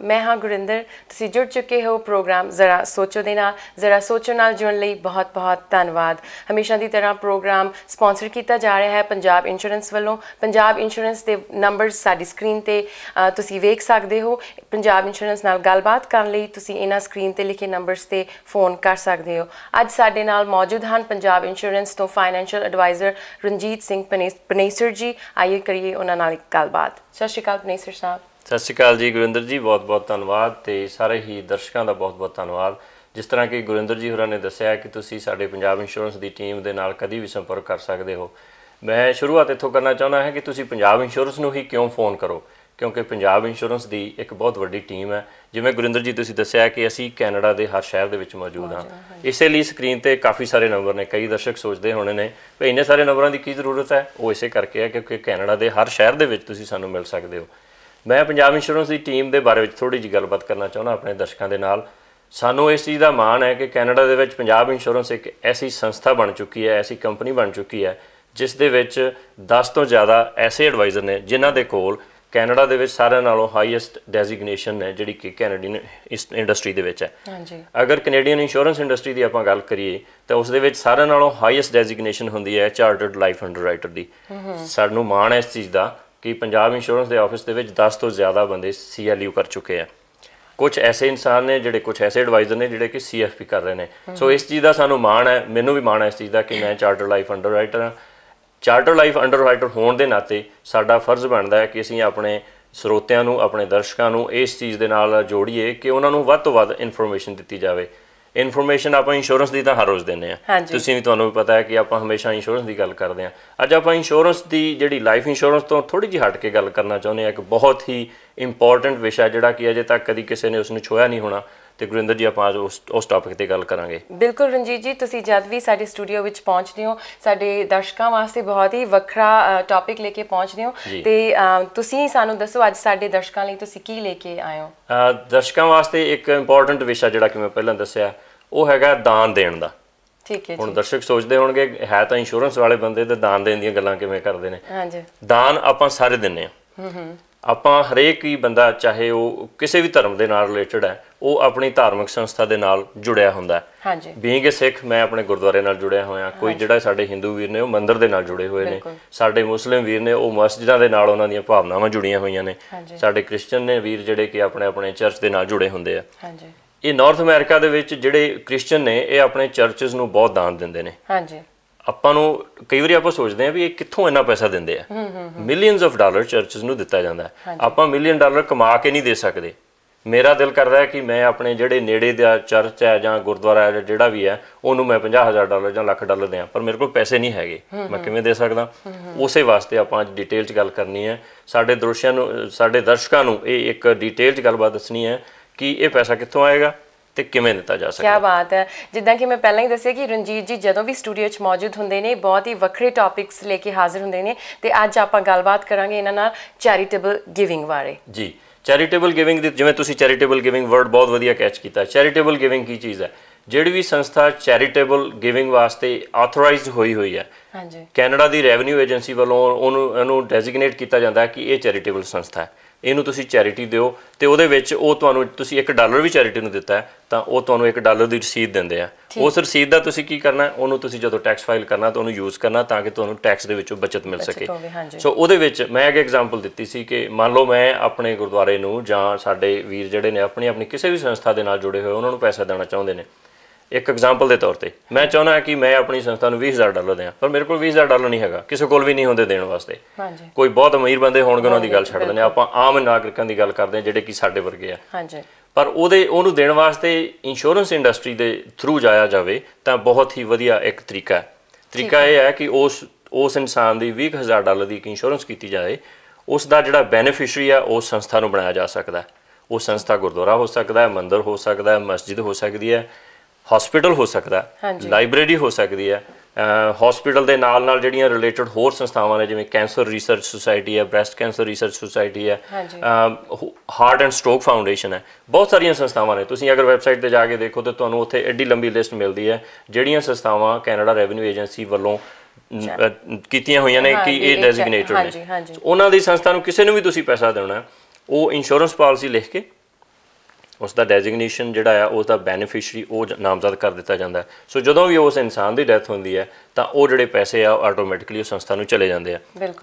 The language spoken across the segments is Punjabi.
ਮੈਂ ਹਾਂ ਗੁਰਿੰਦਰ ਤੁਸੀਂ ਜੁੜ ਚੁੱਕੇ ਹੋ ਪ੍ਰੋਗਰਾਮ ਜ਼ਰਾ ਸੋਚੋ ਦੇ ਨਾਲ ਜ਼ਰਾ ਸੋਚੋ ਨਾਲ ਜੁੜਨ ਲਈ ਬਹੁਤ-ਬਹੁਤ ਧੰਨਵਾਦ ਹਮੇਸ਼ਾ ਦੀ ਤਰ੍ਹਾਂ ਪ੍ਰੋਗਰਾਮ ਸਪான்ਸਰ ਕੀਤਾ ਜਾ ਰਿਹਾ ਹੈ ਪੰਜਾਬ ਇੰਸ਼ੋਰੈਂਸ ਵੱਲੋਂ ਪੰਜਾਬ ਇੰਸ਼ੋਰੈਂਸ ਦੇ ਨੰਬਰ ਸਾਡੀ ਸਕਰੀਨ ਤੇ ਤੁਸੀਂ ਵੇਖ ਸਕਦੇ ਹੋ ਪੰਜਾਬ ਇੰਸ਼ੋਰੈਂਸ ਨਾਲ ਗੱਲਬਾਤ ਕਰਨ ਲਈ ਤੁਸੀਂ ਇਹਨਾਂ ਸਕਰੀਨ ਤੇ ਲਿਖੇ ਨੰਬਰਸ ਤੇ ਫੋਨ ਕਰ ਸਕਦੇ ਹੋ ਅੱਜ ਸਾਡੇ ਨਾਲ ਮੌਜੂਦ ਹਨ ਪੰਜਾਬ ਇੰਸ਼ੋਰੈਂਸ ਤੋਂ ਫਾਈਨੈਂਸ਼ੀਅਲ ਐਡਵਾਈਜ਼ਰ ਰਣਜੀਤ ਸਿੰਘ ਪਨੇਸਰ ਜੀ ਆਈਏ ਕਰੀਏ ਉਹਨਾਂ ਨਾਲ ਗੱਲਬਾਤ ਸਤਿ ਸ਼੍ਰੀ ਅਕਾਲ ਪਨੇਸਰ ਸਾਹਿਬ ਸਤਿ ਸ਼੍ਰੀ ਅਕਾਲ ਜੀ ਗੁਰਿੰਦਰ ਜੀ ਬਹੁਤ-ਬਹੁਤ ਧੰਨਵਾਦ ਤੇ ਸਾਰੇ ਹੀ ਦਰਸ਼ਕਾਂ ਦਾ ਬਹੁਤ-ਬਹੁਤ ਧੰਨਵਾਦ ਜਿਸ ਤਰ੍ਹਾਂ ਕਿ ਗੁਰਿੰਦਰ ਜੀ ਹੋਰਾਂ ਨੇ ਦੱਸਿਆ ਕਿ ਤੁਸੀਂ ਸਾਡੇ ਪੰਜਾਬ ਇੰਸ਼ੋਰੈਂਸ ਦੀ ਟੀਮ ਦੇ ਨਾਲ ਕਦੀ ਵੀ ਸੰਪਰਕ ਕਰ ਸਕਦੇ ਹੋ ਮੈਂ ਸ਼ੁਰੂਆਤ ਇੱਥੋਂ ਕਰਨਾ ਚਾਹੁੰਦਾ ਹਾਂ ਕਿ ਤੁਸੀਂ ਪੰਜਾਬ ਇੰਸ਼ੋਰੈਂਸ ਨੂੰ ਹੀ ਕਿਉਂ ਫੋਨ ਕਰੋ ਕਿਉਂਕਿ ਪੰਜਾਬ ਇੰਸ਼ੋਰੈਂਸ ਦੀ ਇੱਕ ਬਹੁਤ ਵੱਡੀ ਟੀਮ ਹੈ ਜਿਵੇਂ ਗੁਰਿੰਦਰ ਜੀ ਤੁਸੀਂ ਦੱਸਿਆ ਕਿ ਅਸੀਂ ਕੈਨੇਡਾ ਦੇ ਹਰ ਸ਼ਹਿਰ ਦੇ ਵਿੱਚ ਮੌਜੂਦ ਹਾਂ ਇਸੇ ਲਈ ਸਕਰੀਨ ਤੇ ਕਾਫੀ ਸਾਰੇ ਨੰਬਰ ਨੇ ਕਈ ਦਰਸ਼ਕ ਸੋਚਦੇ ਹੋਣੇ ਨੇ ਵੀ ਇੰਨੇ ਸਾਰੇ ਨੰਬਰਾਂ ਦੀ ਕੀ ਜ਼ਰੂਰਤ ਹੈ ਉਹ ਇਸੇ ਕਰਕੇ ਹੈ ਕਿਉਂਕਿ ਕੈਨੇਡਾ ਦੇ ਹਰ ਸ਼ਹਿਰ ਦੇ ਵਿੱਚ ਤੁਸੀਂ ਸਾਨੂੰ ਮਿਲ ਸਕਦੇ ਹੋ ਮੈਂ ਪੰਜਾਬ ਇੰਸ਼ੋਰੈਂਸ ਦੀ ਟੀਮ ਦੇ ਬਾਰੇ ਵਿੱਚ ਥੋੜੀ ਜਿਹੀ ਗੱਲਬਾਤ ਕਰਨਾ ਚਾਹੁੰਦਾ ਆਪਣੇ ਦਰਸ਼ਕਾਂ ਦੇ ਨਾਲ ਸਾਨੂੰ ਇਸ ਚੀਜ਼ ਦਾ ਮਾਣ ਹੈ ਕਿ ਕੈਨੇਡਾ ਦੇ ਵਿੱਚ ਪੰਜਾਬ ਇੰਸ਼ੋਰੈਂਸ ਇੱਕ ਐਸੀ ਸੰਸਥਾ ਬਣ ਚੁੱਕੀ ਹੈ ਐਸੀ ਕੰਪਨੀ ਬਣ ਚੁੱਕੀ ਹੈ ਜਿਸ ਦੇ ਵਿੱਚ 10 ਤੋਂ ਜ਼ਿਆਦਾ ਐਸੇ ਐਡਵਾਈਜ਼ਰ ਨੇ ਜਿਨ੍ਹਾਂ ਦੇ ਕੋਲ ਕੈਨੇਡਾ ਦੇ ਵਿੱਚ ਸਾਰਿਆਂ ਨਾਲੋਂ ਹਾਈਐਸਟ ਡੈਜ਼ਿਗਨੇਸ਼ਨ ਹੈ ਜਿਹੜੀ ਕਿ ਕੈਨੇਡੀਅਨ ਇਸ ਇੰਡਸਟਰੀ ਦੇ ਵਿੱਚ ਹੈ ਹਾਂਜੀ ਅਗਰ ਕੈਨੇਡੀਅਨ ਇੰਸ਼ੋਰੈਂਸ ਇੰਡਸਟਰੀ ਦੀ ਆਪਾਂ ਗੱਲ ਕਰੀਏ ਤਾਂ ਉਸ ਦੇ ਵਿੱਚ ਸਾਰਿਆਂ ਨਾਲੋਂ ਹਾਈਐਸਟ ਡੈਜ਼ਿਗਨੇਸ਼ਨ ਹੁੰਦੀ ਹੈ ਚਾਰਟਰਡ ਲਾਈਫ ਅੰਡਰਰਾਈਟਰ ਦੀ ਸਾਨੂੰ ਮਾਣ ਹੈ ਇਸ ਚੀਜ਼ ਦਾ ਕਿ ਪੰਜਾਬ ਇੰਸ਼ੋਰੈਂਸ ਦੇ ਆਫਿਸ ਦੇ ਵਿੱਚ 10 ਤੋਂ ਜ਼ਿਆਦਾ ਬੰਦੇ ਸੀਐਲਯੂ ਕਰ ਚੁੱਕੇ ਆ ਕੁਝ ਐਸੇ ਇਨਸਾਨ ਨੇ ਜਿਹੜੇ ਕੁਝ ਐਸੇ ਐਡਵਾਈਜ਼ਰ ਨੇ ਜਿਹੜੇ ਕਿ ਸੀਐਫਪੀ ਕਰ ਰਹੇ ਨੇ ਸੋ ਇਸ ਚੀਜ਼ ਦਾ ਸਾਨੂੰ ਮਾਣ ਹੈ ਮੈਨੂੰ ਵੀ ਮਾਣ ਹੈ ਇਸ ਚੀਜ਼ ਦਾ ਕਿ ਮੈਂ ਚਾਰਟਰ ਲਾਈਫ ਅੰਡਰਰਾਈਟਰ ਹਾਂ ਚਾਰਟਰ ਲਾਈਫ ਅੰਡਰਰਾਈਟਰ ਹੋਣ ਦੇ ਨਾਤੇ ਸਾਡਾ ਫਰਜ਼ ਬਣਦਾ ਹੈ ਕਿ ਅਸੀਂ ਆਪਣੇ ਸਰੋਤਿਆਂ ਨੂੰ ਆਪਣੇ ਦਰਸ਼ਕਾਂ ਨੂੰ ਇਸ ਚੀਜ਼ ਦੇ ਨਾਲ ਜੋੜੀਏ ਕਿ ਉਹਨਾਂ ਨੂੰ ਵੱਧ ਤੋਂ ਵੱਧ ਇਨਫੋਰਮੇਸ਼ਨ ਦਿੱਤੀ ਜਾਵੇ ਇਨਫੋਰਮੇਸ਼ਨ ਆਪਾਂ ਇੰਸ਼ੋਰੈਂਸ ਦੀ ਤਾਂ ਹਰ ਰੋਜ਼ ਦਿੰਨੇ ਆ ਤੁਸੀਂ ਵੀ ਤੁਹਾਨੂੰ ਵੀ ਪਤਾ ਹੈ ਕਿ ਆਪਾਂ ਹਮੇਸ਼ਾ ਇੰਸ਼ੋਰੈਂਸ ਦੀ ਗੱਲ ਕਰਦੇ ਆ ਅੱਜ ਆਪਾਂ ਇੰਸ਼ੋਰੈਂਸ ਦੀ ਜਿਹੜੀ ਲਾਈਫ ਇੰਸ਼ੋਰੈਂਸ ਤੋਂ ਥੋੜੀ ਜਿਹੀ ਹਟ ਕੇ ਗੱਲ ਕਰਨਾ ਚਾਹੁੰਦੇ ਆ ਇੱਕ ਬਹੁਤ ਹੀ ਇੰਪੋਰਟੈਂਟ ਵਿਸ਼ਾ ਜਿਹੜਾ ਕਿ ਅਜੇ ਤੱਕ ਕਦੀ ਕਿਸੇ ਨੇ ਉਸ ਨੂੰ ਛੋਇਆ ਨਹੀਂ ਹੋਣਾ ਤੇ ਗੁਰਿੰਦਰ ਜੀ ਆਪਾਂ ਅੱਜ ਉਸ ਟਾਪਿਕ ਤੇ ਗੱਲ ਕਰਾਂਗੇ ਬਿਲਕੁਲ ਰਣਜੀਤ ਜੀ ਤੁਸੀਂ ਜਦ ਵੀ ਸਾਡੇ ਸਟੂਡੀਓ ਵਿੱਚ ਪਹੁੰਚਦੇ ਹੋ ਸਾਡੇ ਦਰਸ਼ਕਾਂ ਵਾਸਤੇ ਬਹੁਤ ਹੀ ਵੱਖਰਾ ਟਾਪਿਕ ਲੈ ਕੇ ਪਹੁੰਚਦੇ ਹੋ ਤੇ ਤੁਸੀਂ ਸਾਨੂੰ ਦੱਸੋ ਅੱਜ ਸਾਡੇ ਦਰਸ਼ਕਾਂ ਲਈ ਤੁਸੀਂ ਕੀ ਲੈ ਕੇ ਆਏ ਹੋ ਦਰਸ਼ਕਾਂ ਵਾਸਤੇ ਇੱਕ ਇੰਪੋਰਟੈਂਟ ਵਿਸ਼ਾ ਜਿਹੜਾ ਕਿ ਮੈਂ ਪਹਿਲਾਂ ਦੱਸਿਆ ਉਹ ਹੈਗਾ ਦਾਨ ਦੇਣ ਦਾ ਠੀਕ ਹੈ ਹੁਣ ਦਰਸ਼ਕ ਸੋਚਦੇ ਹੋਣਗੇ ਹੈ ਤਾਂ ਇੰਸ਼ੋਰੈਂਸ ਵਾਲੇ ਬੰਦੇ ਤੇ ਦਾਨ ਦੇਣ ਦੀਆਂ ਗੱਲਾਂ ਕਿਵੇਂ ਕਰਦੇ ਨੇ ਹਾਂਜੀ ਦਾਨ ਆਪਾਂ ਸਾਰੇ ਦਿੰਨੇ ਆ ਹੂੰ ਹੂੰ ਆਪਾਂ ਹਰੇਕ ਹੀ ਬੰਦਾ ਚਾਹੇ ਉਹ ਕਿਸੇ ਵੀ ਧਰਮ ਦੇ ਨਾਲ ਰਿਲੇਟਡ ਹੈ ਉਹ ਆਪਣੀ ਧਾਰਮਿਕ ਸੰਸਥਾ ਦੇ ਨਾਲ ਜੁੜਿਆ ਹੁੰਦਾ ਹੈ ਹਾਂਜੀ ਬੀਂਗ ਅ ਸਿੱਖ ਮੈਂ ਆਪਣੇ ਗੁਰਦੁਆਰੇ ਨਾਲ ਜੁੜਿਆ ਹੋਇਆ ਕੋਈ ਜਿਹੜਾ ਸਾਡੇ ਹਿੰਦੂ ਵੀਰ ਨੇ ਉਹ ਮੰਦਿਰ ਦੇ ਨਾਲ ਜੁੜੇ ਹੋਏ ਨੇ ਸਾਡੇ ਮੁਸਲਿਮ ਵੀਰ ਨੇ ਉਹ ਮਸਜਿਦਾਂ ਦੇ ਨਾਲ ਉਹਨਾਂ ਦੀਆਂ ਭਾਵਨਾਵਾਂ ਜੁੜੀਆਂ ਹੋਈਆਂ ਨੇ ਸਾਡੇ ਕ੍ਰਿਸਚੀਅਨ ਨੇ ਵੀਰ ਜਿਹੜੇ ਕਿ ਆਪਣੇ ਆਪਣੇ ਚਰਚ ਦੇ ਨਾਲ ਜੁੜੇ ਹੁੰਦੇ ਆ ਹਾਂਜੀ ਇਹ ਨਾਰਥ ਅਮਰੀਕਾ ਦੇ ਵਿੱਚ ਜਿਹੜੇ ਕ੍ਰਿਸਚੀਅਨ ਨੇ ਇਹ ਆਪਣੇ ਚਰਚਸ ਨੂੰ ਬਹੁਤ ਦਾਨ ਦਿੰਦੇ ਨੇ ਹਾਂਜੀ ਆਪਾਂ ਨੂੰ ਕਈ ਵਾਰੀ ਆਪਾਂ ਸੋਚਦੇ ਆ ਵੀ ਇਹ ਕਿੱਥੋਂ ਇੰਨਾ ਪੈਸਾ ਦਿੰਦੇ ਆ ਮਿਲੀਅਨਸ ਆਫ ਡਾਲਰ ਚਰਚਸ ਨੂੰ ਦਿੱਤਾ ਜਾਂਦਾ ਆਪਾਂ ਮਿਲੀਅਨ ਡਾਲਰ ਕਮਾ ਕੇ ਨਹੀਂ ਦੇ ਸਕਦੇ ਮੇਰਾ ਦਿਲ ਕਰਦਾ ਹੈ ਕਿ ਮੈਂ ਆਪਣੇ ਜਿਹੜੇ ਨੇੜੇ ਦਾ ਚਰਚ ਹੈ ਜਾਂ ਗੁਰਦੁਆਰਾ ਹੈ ਜਿਹੜਾ ਵੀ ਹੈ ਉਹਨੂੰ ਮੈਂ 50000 ਡਾਲਰ ਜਾਂ ਲੱਖ ਡਾਲਰ ਦਿਆਂ ਪਰ ਮੇਰੇ ਕੋਲ ਪੈਸੇ ਨਹੀਂ ਹੈਗੇ ਮੈਂ ਕਿਵੇਂ ਦੇ ਸਕਦਾ ਉਸੇ ਵਾਸਤੇ ਆਪਾਂ ਅੱਜ ਡਿਟੇਲ 'ਚ ਗੱਲ ਕਰਨੀ ਹੈ ਸਾਡੇ ਦਰਸ਼ਕਾਂ ਨੂੰ ਸਾਡੇ ਦਰਸ਼ਕਾਂ ਨੂੰ ਇਹ ਇੱਕ ਡਿਟੇਲ 'ਚ ਗੱਲਬਾਤ ਦੱਸਣੀ ਹੈ ਕਿ ਇਹ ਪੈਸਾ ਕਿੱਥੋਂ ਆਏਗਾ ਤੇ ਕਿਵੇਂ ਦਿੱਤਾ ਜਾ ਸਕਦਾ ਕੀ ਬਾਤ ਹੈ ਜਿੱਦਾਂ ਕਿ ਮੈਂ ਪਹਿਲਾਂ ਹੀ ਦੱਸਿਆ ਕਿ ਰਣਜੀਤ ਜੀ ਜਦੋਂ ਵੀ ਸਟੂਡੀਓ 'ਚ ਮੌਜੂਦ ਹੁੰਦੇ ਨੇ ਬਹੁਤ ਹੀ ਵੱਖਰੇ ਟੌਪਿਕਸ ਲੈ ਕੇ ਹਾਜ਼ਰ ਹੁੰਦੇ ਨੇ ਤੇ ਅੱਜ ਆਪਾਂ ਗੱਲਬਾਤ ਕਰਾਂਗੇ ਇਹਨਾਂ ਨਾਲ ਚੈਰੀਟੇਬਲ ਗਿਵਿੰਗ ਬਾਰੇ ਜੀ ਚੈਰੀਟੇਬਲ ਗਿਵਿੰਗ ਦੀ ਜਿਵੇਂ ਤੁਸੀਂ ਚੈਰੀਟੇਬਲ ਗਿਵਿੰਗ ਵਰਡ ਬਹੁਤ ਵਧੀਆ ਕੈਚ ਕੀਤਾ ਚੈਰੀਟੇਬਲ ਗਿਵਿੰਗ ਕੀ ਚੀਜ਼ ਹੈ ਜਿਹੜੀ ਵੀ ਸੰਸਥਾ ਚੈਰੀਟੇਬਲ ਗਿਵਿੰਗ ਵਾਸਤੇ ਆਥੋਰਾਈਜ਼ਡ ਹੋਈ ਹੋਈ ਹੈ ਹਾਂਜੀ ਕੈਨੇਡਾ ਦੀ ਰੈਵਨਿਊ ਏਜੰਸੀ ਵੱਲੋਂ ਉਹਨੂੰ ਉਹਨੂੰ ਡੈਜ਼ਿਗਨੇਟ ਕੀਤਾ ਜਾਂਦਾ ਹੈ ਕਿ ਇਹ ਚੈਰੀਟੇਬਲ ਸੰਸਥਾ ਹੈ ਇਹਨੂੰ ਤੁਸੀਂ ਚੈਰਿਟੀ ਦਿਓ ਤੇ ਉਹਦੇ ਵਿੱਚ ਉਹ ਤੁਹਾਨੂੰ ਤੁਸੀਂ 1 ਡਾਲਰ ਵੀ ਚੈਰਿਟੀ ਨੂੰ ਦਿੱਤਾ ਤਾਂ ਉਹ ਤੁਹਾਨੂੰ 1 ਡਾਲਰ ਦੀ ਰਸੀਦ ਦਿੰਦੇ ਆ ਉਸ ਰਸੀਦ ਦਾ ਤੁਸੀਂ ਕੀ ਕਰਨਾ ਉਹਨੂੰ ਤੁਸੀਂ ਜਦੋਂ ਟੈਕਸ ਫਾਈਲ ਕਰਨਾ ਤਾਂ ਉਹਨੂੰ ਯੂਜ਼ ਕਰਨਾ ਤਾਂ ਕਿ ਤੁਹਾਨੂੰ ਟੈਕਸ ਦੇ ਵਿੱਚੋਂ ਬਚਤ ਮਿਲ ਸਕੇ ਸੋ ਉਹਦੇ ਵਿੱਚ ਮੈਂ ਇੱਕ ਐਗਜ਼ਾਮਪਲ ਦਿੱਤੀ ਸੀ ਕਿ ਮੰਨ ਲਓ ਮੈਂ ਆਪਣੇ ਗੁਰਦੁਆਰੇ ਨੂੰ ਜਾਂ ਸਾਡੇ ਵੀਰ ਜਿਹੜੇ ਨੇ ਆਪਣੀ ਆਪਣੀ ਕਿਸੇ ਵੀ ਸੰਸਥਾ ਦੇ ਨਾਲ ਜੁੜੇ ਹੋਏ ਉਹਨਾਂ ਨੂੰ ਪੈਸਾ ਦੇਣਾ ਚਾਹੁੰਦੇ ਨੇ ਇੱਕ ਐਗਜ਼ਾਮਪਲ ਦੇ ਤੌਰ ਤੇ ਮੈਂ ਚਾਹੁੰਦਾ ਕਿ ਮੈਂ ਆਪਣੀ ਸੰਸਥਾ ਨੂੰ 20000 ਡਾਲਰ ਦਿਆਂ ਪਰ ਮੇਰੇ ਕੋਲ 20000 ਡਾਲਰ ਨਹੀਂ ਹੈਗਾ ਕਿਸੇ ਕੋਲ ਵੀ ਨਹੀਂ ਹੁੰਦੇ ਦੇਣ ਵਾਸਤੇ ਹਾਂਜੀ ਕੋਈ ਬਹੁਤ ਅਮੀਰ ਬੰਦੇ ਹੋਣਗੇ ਉਹਨਾਂ ਦੀ ਗੱਲ ਛੱਡ ਦਿੰਦੇ ਆਪਾਂ ਆਮ ਨਾਗਰਿਕਾਂ ਦੀ ਗੱਲ ਕਰਦੇ ਆ ਜਿਹੜੇ ਕਿ ਸਾਡੇ ਵਰਗੇ ਆ ਹਾਂਜੀ ਪਰ ਉਹਦੇ ਉਹਨੂੰ ਦੇਣ ਵਾਸਤੇ ਇੰਸ਼ੋਰੈਂਸ ਇੰਡਸਟਰੀ ਦੇ ਥਰੂ ਜਾਇਆ ਜਾਵੇ ਤਾਂ ਬਹੁਤ ਹੀ ਵਧੀਆ ਇੱਕ ਤਰੀਕਾ ਹੈ ਤਰੀਕਾ ਇਹ ਹੈ ਕਿ ਉਸ ਉਸ ਇਨਸਾਨ ਦੀ 20000 ਡਾਲਰ ਦੀ ਇੱਕ ਇੰਸ਼ੋਰੈਂਸ ਕੀਤੀ ਜਾਏ ਉਸ ਦਾ ਜਿਹੜਾ ਬੈਨੀਫੀਸ਼ੀਅਰੀ ਆ ਉਸ ਸੰਸਥਾ ਨੂੰ ਬਣਾਇਆ ਜਾ ਸਕਦਾ ਹੈ ਉਹ ਸੰਸਥਾ ਗੁਰਦੁਆਰਾ ਹੋ ਸਕਦਾ ਹੈ ਮੰਦਿਰ ਹੋ ਸਕਦਾ ਹੈ ਮਸਜਿਦ ਹੋ ਸਕਦੀ ਹੈ ਹਸਪੀਟਲ ਹੋ ਸਕਦਾ ਲਾਇਬ੍ਰੇਰੀ ਹੋ ਸਕਦੀ ਹੈ ਹਸਪੀਟਲ ਦੇ ਨਾਲ ਨਾਲ ਜਿਹੜੀਆਂ ਰਿਲੇਟਡ ਹੋਰ ਸੰਸਥਾਵਾਂ ਨੇ ਜਿਵੇਂ ਕੈਂਸਰ ਰਿਸਰਚ ਸੁਸਾਇਟੀ ਹੈ ਬ੍ਰੈਸਟ ਕੈਂਸਰ ਰਿਸਰਚ ਸੁਸਾਇਟੀ ਹੈ ਹਾਰਟ ਐਂਡ ਸਟ੍ਰੋਕ ਫਾਊਂਡੇਸ਼ਨ ਹੈ ਬਹੁਤ ਸਾਰੀਆਂ ਸੰਸਥਾਵਾਂ ਨੇ ਤੁਸੀਂ ਅਗਰ ਵੈਬਸਾਈਟ ਤੇ ਜਾ ਕੇ ਦੇਖੋ ਤੇ ਤੁਹਾਨੂੰ ਉੱਥੇ ਐਡੀ ਲੰਬੀ ਲਿਸਟ ਮਿਲਦੀ ਹੈ ਜਿਹੜੀਆਂ ਸੰਸਥਾਵਾਂ ਕੈਨੇਡਾ ਰੈਵਨਿਊ ਏਜੰਸੀ ਵੱਲੋਂ ਕੀਤੀਆਂ ਹੋਈਆਂ ਨੇ ਕਿ ਇਹ ਡੈਜ਼ਿਗਨੇਟਡ ਨੇ ਉਹਨਾਂ ਦੀ ਸੰਸਥਾ ਨੂੰ ਕਿਸੇ ਨੂੰ ਵੀ ਤੁਸੀਂ ਪੈਸਾ ਦੇਣਾ ਉਹ ਇੰਸ਼ੋਰੈਂਸ ਪਾਲਿਸੀ ਲਿਖ ਕੇ ਉਸ ਦਾ ਡੈਜ਼ਿਗਨੇਸ਼ਨ ਜਿਹੜਾ ਆ ਉਸ ਦਾ ਬੈਨੀਫੀਸ਼ਰੀ ਉਹ ਨਾਮਜ਼ਦ ਕਰ ਦਿੱਤਾ ਜਾਂਦਾ ਸੋ ਜਦੋਂ ਵੀ ਉਸ ਇਨਸਾਨ ਦੀ ਡੈਥ ਹੁੰਦੀ ਹੈ ਤਾਂ ਉਹ ਜਿਹੜੇ ਪੈਸੇ ਆ ਆਟੋਮੈਟਿਕਲੀ ਉਸ ਸੰਸਥਾ ਨੂੰ ਚਲੇ ਜਾਂਦੇ ਆ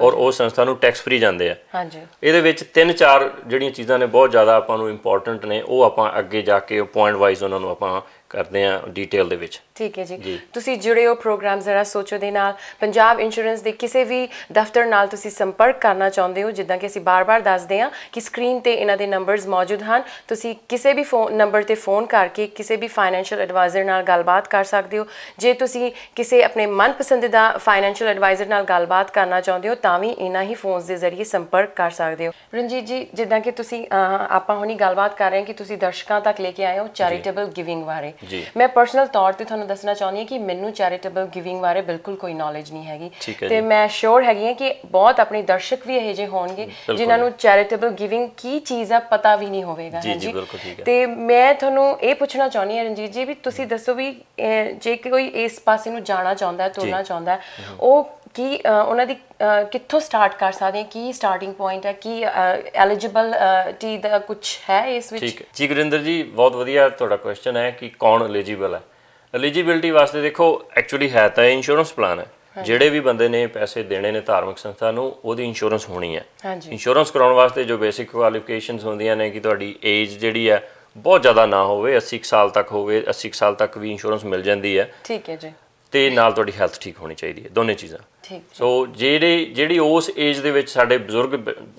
ਔਰ ਉਹ ਸੰਸਥਾ ਨੂੰ ਟੈਕਸ ਫ੍ਰੀ ਜਾਂਦੇ ਆ ਹਾਂਜੀ ਇਹਦੇ ਵਿੱਚ ਤਿੰਨ ਚਾਰ ਜਿਹੜੀਆਂ ਚੀਜ਼ਾਂ ਨੇ ਬਹੁਤ ਜ਼ਿਆਦਾ ਆਪਾਂ ਨੂੰ ਇੰਪੋਰਟੈਂਟ ਨੇ ਉਹ ਆਪਾਂ ਅੱਗੇ ਜਾ ਕੇ ਪੁਆਇੰਟ ਵਾਈਜ਼ ਉਹਨਾਂ ਨੂੰ ਆਪਾਂ ਕਰਦੇ ਆ ਡੀਟੇਲ ਦੇ ਵਿੱਚ ਠੀਕ ਹੈ ਜੀ ਤੁਸੀਂ ਜੁੜੇ ਹੋ ਪ੍ਰੋਗਰਾਮ ਜ਼ਰਾ ਸੋਚੋ ਦੇ ਨਾਲ ਪੰਜਾਬ ਇੰਸ਼ੋਰੈਂਸ ਦੇ ਕਿਸੇ ਵੀ ਦਫ਼ਤਰ ਨਾਲ ਤੁਸੀਂ ਸੰਪਰਕ ਕਰਨਾ ਚਾਹੁੰਦੇ ਹੋ ਜਿੱਦਾਂ ਕਿ ਅਸੀਂ ਬਾਰ-ਬਾਰ ਦੱਸਦੇ ਆ ਕਿ ਸਕਰੀਨ ਤੇ ਇਹਨਾਂ ਦੇ ਨੰਬਰਸ ਮੌਜੂਦ ਹਨ ਤੁਸੀਂ ਕਿਸੇ ਵੀ ਫੋਨ ਨੰਬਰ ਤੇ ਫੋਨ ਕਰਕੇ ਕਿਸੇ ਵੀ ਫਾਈਨੈਂਸ਼ੀਅਲ ਐਡਵਾਈਜ਼ਰ ਨਾਲ ਗੱਲਬਾਤ ਕਰ ਸਕਦੇ ਹੋ ਜੇ ਤੁਸੀਂ ਕਿਸੇ ਆਪਣੇ ਮਨਪਸੰਦੀਦਾ ਫਾਈਨੈਂਸ਼ੀਅਲ ਐਡਵਾਈਜ਼ਰ ਨਾਲ ਗੱਲਬਾਤ ਕਰਨਾ ਚਾਹੁੰਦੇ ਹੋ ਤਾਂ ਵੀ ਇਹਨਾਂ ਹੀ ਫੋਨਸ ਦੇ ਜ਼ਰੀਏ ਸੰਪਰਕ ਕਰ ਸਕਦੇ ਹੋ ਰਣਜੀਤ ਜੀ ਜਿੱਦਾਂ ਕਿ ਤੁਸੀਂ ਆਪਾਂ ਹੁਣੀ ਗੱਲਬਾਤ ਕਰ ਰਹੇ ਹਾਂ ਕਿ ਤੁਸੀਂ ਦਰਸ਼ਕਾਂ ਤੱਕ ਲੈ ਕੇ ਆਏ ਹੋ ਚੈਰੀਟੇਬਲ ਗਿਵਿੰਗ ਬਾਰੇ ਜੀ ਮੈਂ ਪਰਸਨਲ ਤੌਰ ਤੇ ਤੁਹਾਨੂੰ ਦੱਸਣਾ ਚਾਹੁੰਦੀ ਹਾਂ ਕਿ ਮੈਨੂੰ ਚੈਰੀਟੇਬਲ ਗਿਵਿੰਗ ਬਾਰੇ ਬਿਲਕੁਲ ਕੋਈ ਨੌਲੇਜ ਨਹੀਂ ਹੈਗੀ ਤੇ ਮੈਂ ਸ਼ੋਰ ਹੈਗੀ ਹਾਂ ਕਿ ਬਹੁਤ ਆਪਣੇ ਦਰਸ਼ਕ ਵੀ ਇਹੋ ਜਿਹੇ ਹੋਣਗੇ ਜਿਨ੍ਹਾਂ ਨੂੰ ਚੈਰੀਟੇਬਲ ਗਿਵਿੰਗ ਕੀ ਚੀਜ਼ ਆ ਪਤਾ ਵੀ ਨਹੀਂ ਹੋਵੇਗਾ ਜੀ ਤੇ ਮੈਂ ਤੁਹਾਨੂੰ ਇਹ ਪੁੱਛਣਾ ਚਾਹੁੰਦੀ ਹਾਂ ਰਣਜੀਤ ਜੀ ਵੀ ਤੁਸੀਂ ਦੱਸੋ ਵੀ ਜੇ ਕੋਈ ਇਸ ਪਾਸੇ ਨੂੰ ਜਾਣਾ ਚਾਹੁੰਦਾ ਹੈ ਤੁਰਨਾ ਚਾਹੁੰਦਾ ਹੈ ਉਹ ਕਿ ਉਹਨਾਂ ਦੀ ਕਿੱਥੋਂ ਸਟਾਰਟ ਕਰ ਸਕਦੇ ਹਾਂ ਕੀ ਸਟਾਰਟਿੰਗ ਪੁਆਇੰਟ ਹੈ ਕੀ ਟੀ ਦਾ ਕੁਝ ਹੈ ਇਸ ਵਿੱਚ ਠੀਕ ਜੀ ਗੁਰਿੰਦਰ ਜੀ ਬਹੁਤ ਵਧੀਆ ਤੁਹਾਡਾ ਕੁਐਸਚਨ ਹੈ ਕਿ ਕੌਣ ਐਲੀਜੀਬਲ ਹੈ ਐਲੀਜੀਬਿਲਟੀ ਵਾਸਤੇ ਦੇਖੋ ਐਕਚੁਅਲੀ ਹੈ ਤਾਂ ਇੰਸ਼ੋਰੈਂਸ ਪਲਾਨ ਹੈ ਜਿਹੜੇ ਵੀ ਬੰਦੇ ਨੇ ਪੈਸੇ ਦੇਣੇ ਨੇ ਧਾਰਮਿਕ ਸੰਸਥਾ ਨੂੰ ਉਹਦੀ ਇੰਸ਼ੋਰੈਂਸ ਹੋਣੀ ਹੈ ਇੰਸ਼ੋਰੈਂਸ ਕਰਾਉਣ ਵਾਸਤੇ ਜੋ ਬੇਸਿਕ ਕੁਆਲੀਫਿਕੇਸ਼ਨਸ ਹੁੰਦੀਆਂ ਨੇ ਕਿ ਤੁਹਾਡੀ ਏਜ ਜਿਹੜੀ ਹੈ ਬਹੁਤ ਜ਼ਿਆਦਾ ਨਾ ਹੋਵੇ 80 ਸਾਲ ਤੱਕ ਹੋਵੇ 80 ਸਾਲ ਤੱਕ ਵੀ ਇੰਸ਼ੋਰੈਂਸ ਮਿਲ ਜਾਂਦੀ ਹੈ ਠੀਕ ਹੈ ਜੀ ਤੇ ਨਾਲ ਤੁਹਾਡੀ ਹੈਲਥ ਠੀਕ ਹੋਣੀ ਚਾਹੀਦੀ ਹੈ ਦੋਨੇ ਚੀਜ਼ਾਂ ਠੀਕ ਸੋ ਜਿਹੜੇ ਜਿਹੜੀ ਉਸ ਏਜ ਦੇ ਵਿੱਚ ਸਾਡੇ ਬਜ਼ੁਰਗ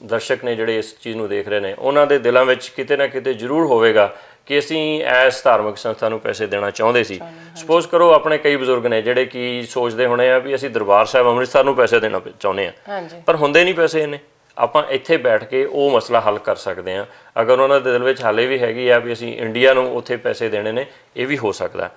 ਦਰਸ਼ਕ ਨੇ ਜਿਹੜੇ ਇਸ ਚੀਜ਼ ਨੂੰ ਦੇਖ ਰਹੇ ਨੇ ਉਹਨਾਂ ਦੇ ਦਿਲਾਂ ਵਿੱਚ ਕਿਤੇ ਨਾ ਕਿਤੇ ਜ਼ਰੂਰ ਹੋਵੇਗਾ ਕਿ ਅਸੀਂ ਐਸ ਧਾਰਮਿਕ ਸੰਸਥਾ ਨੂੰ ਪੈਸੇ ਦੇਣਾ ਚਾਹੁੰਦੇ ਸੀ ਸਪੋਜ਼ ਕਰੋ ਆਪਣੇ ਕਈ ਬਜ਼ੁਰਗ ਨੇ ਜਿਹੜੇ ਕਿ ਸੋਚਦੇ ਹੋਣੇ ਆ ਵੀ ਅਸੀਂ ਦਰਬਾਰ ਸਾਹਿਬ ਅੰਮ੍ਰਿਤਸਰ ਨੂੰ ਪੈਸੇ ਦੇਣਾ ਚਾਹੁੰਦੇ ਆ ਪਰ ਹੁੰਦੇ ਨਹੀਂ ਪੈਸੇ ਇਹਨੇ ਆਪਾਂ ਇੱਥੇ ਬੈਠ ਕੇ ਉਹ ਮਸਲਾ ਹੱਲ ਕਰ ਸਕਦੇ ਹਾਂ ਅਗਰ ਉਹਨਾਂ ਦੇ ਦਿਲ ਵਿੱਚ ਹਾਲੇ ਵੀ ਹੈਗੀ ਆ ਵੀ ਅਸੀਂ ਇੰਡੀਆ ਨੂੰ ਉੱਥੇ ਪੈਸੇ ਦੇਣੇ ਨੇ ਇਹ ਵੀ ਹੋ ਸਕਦਾ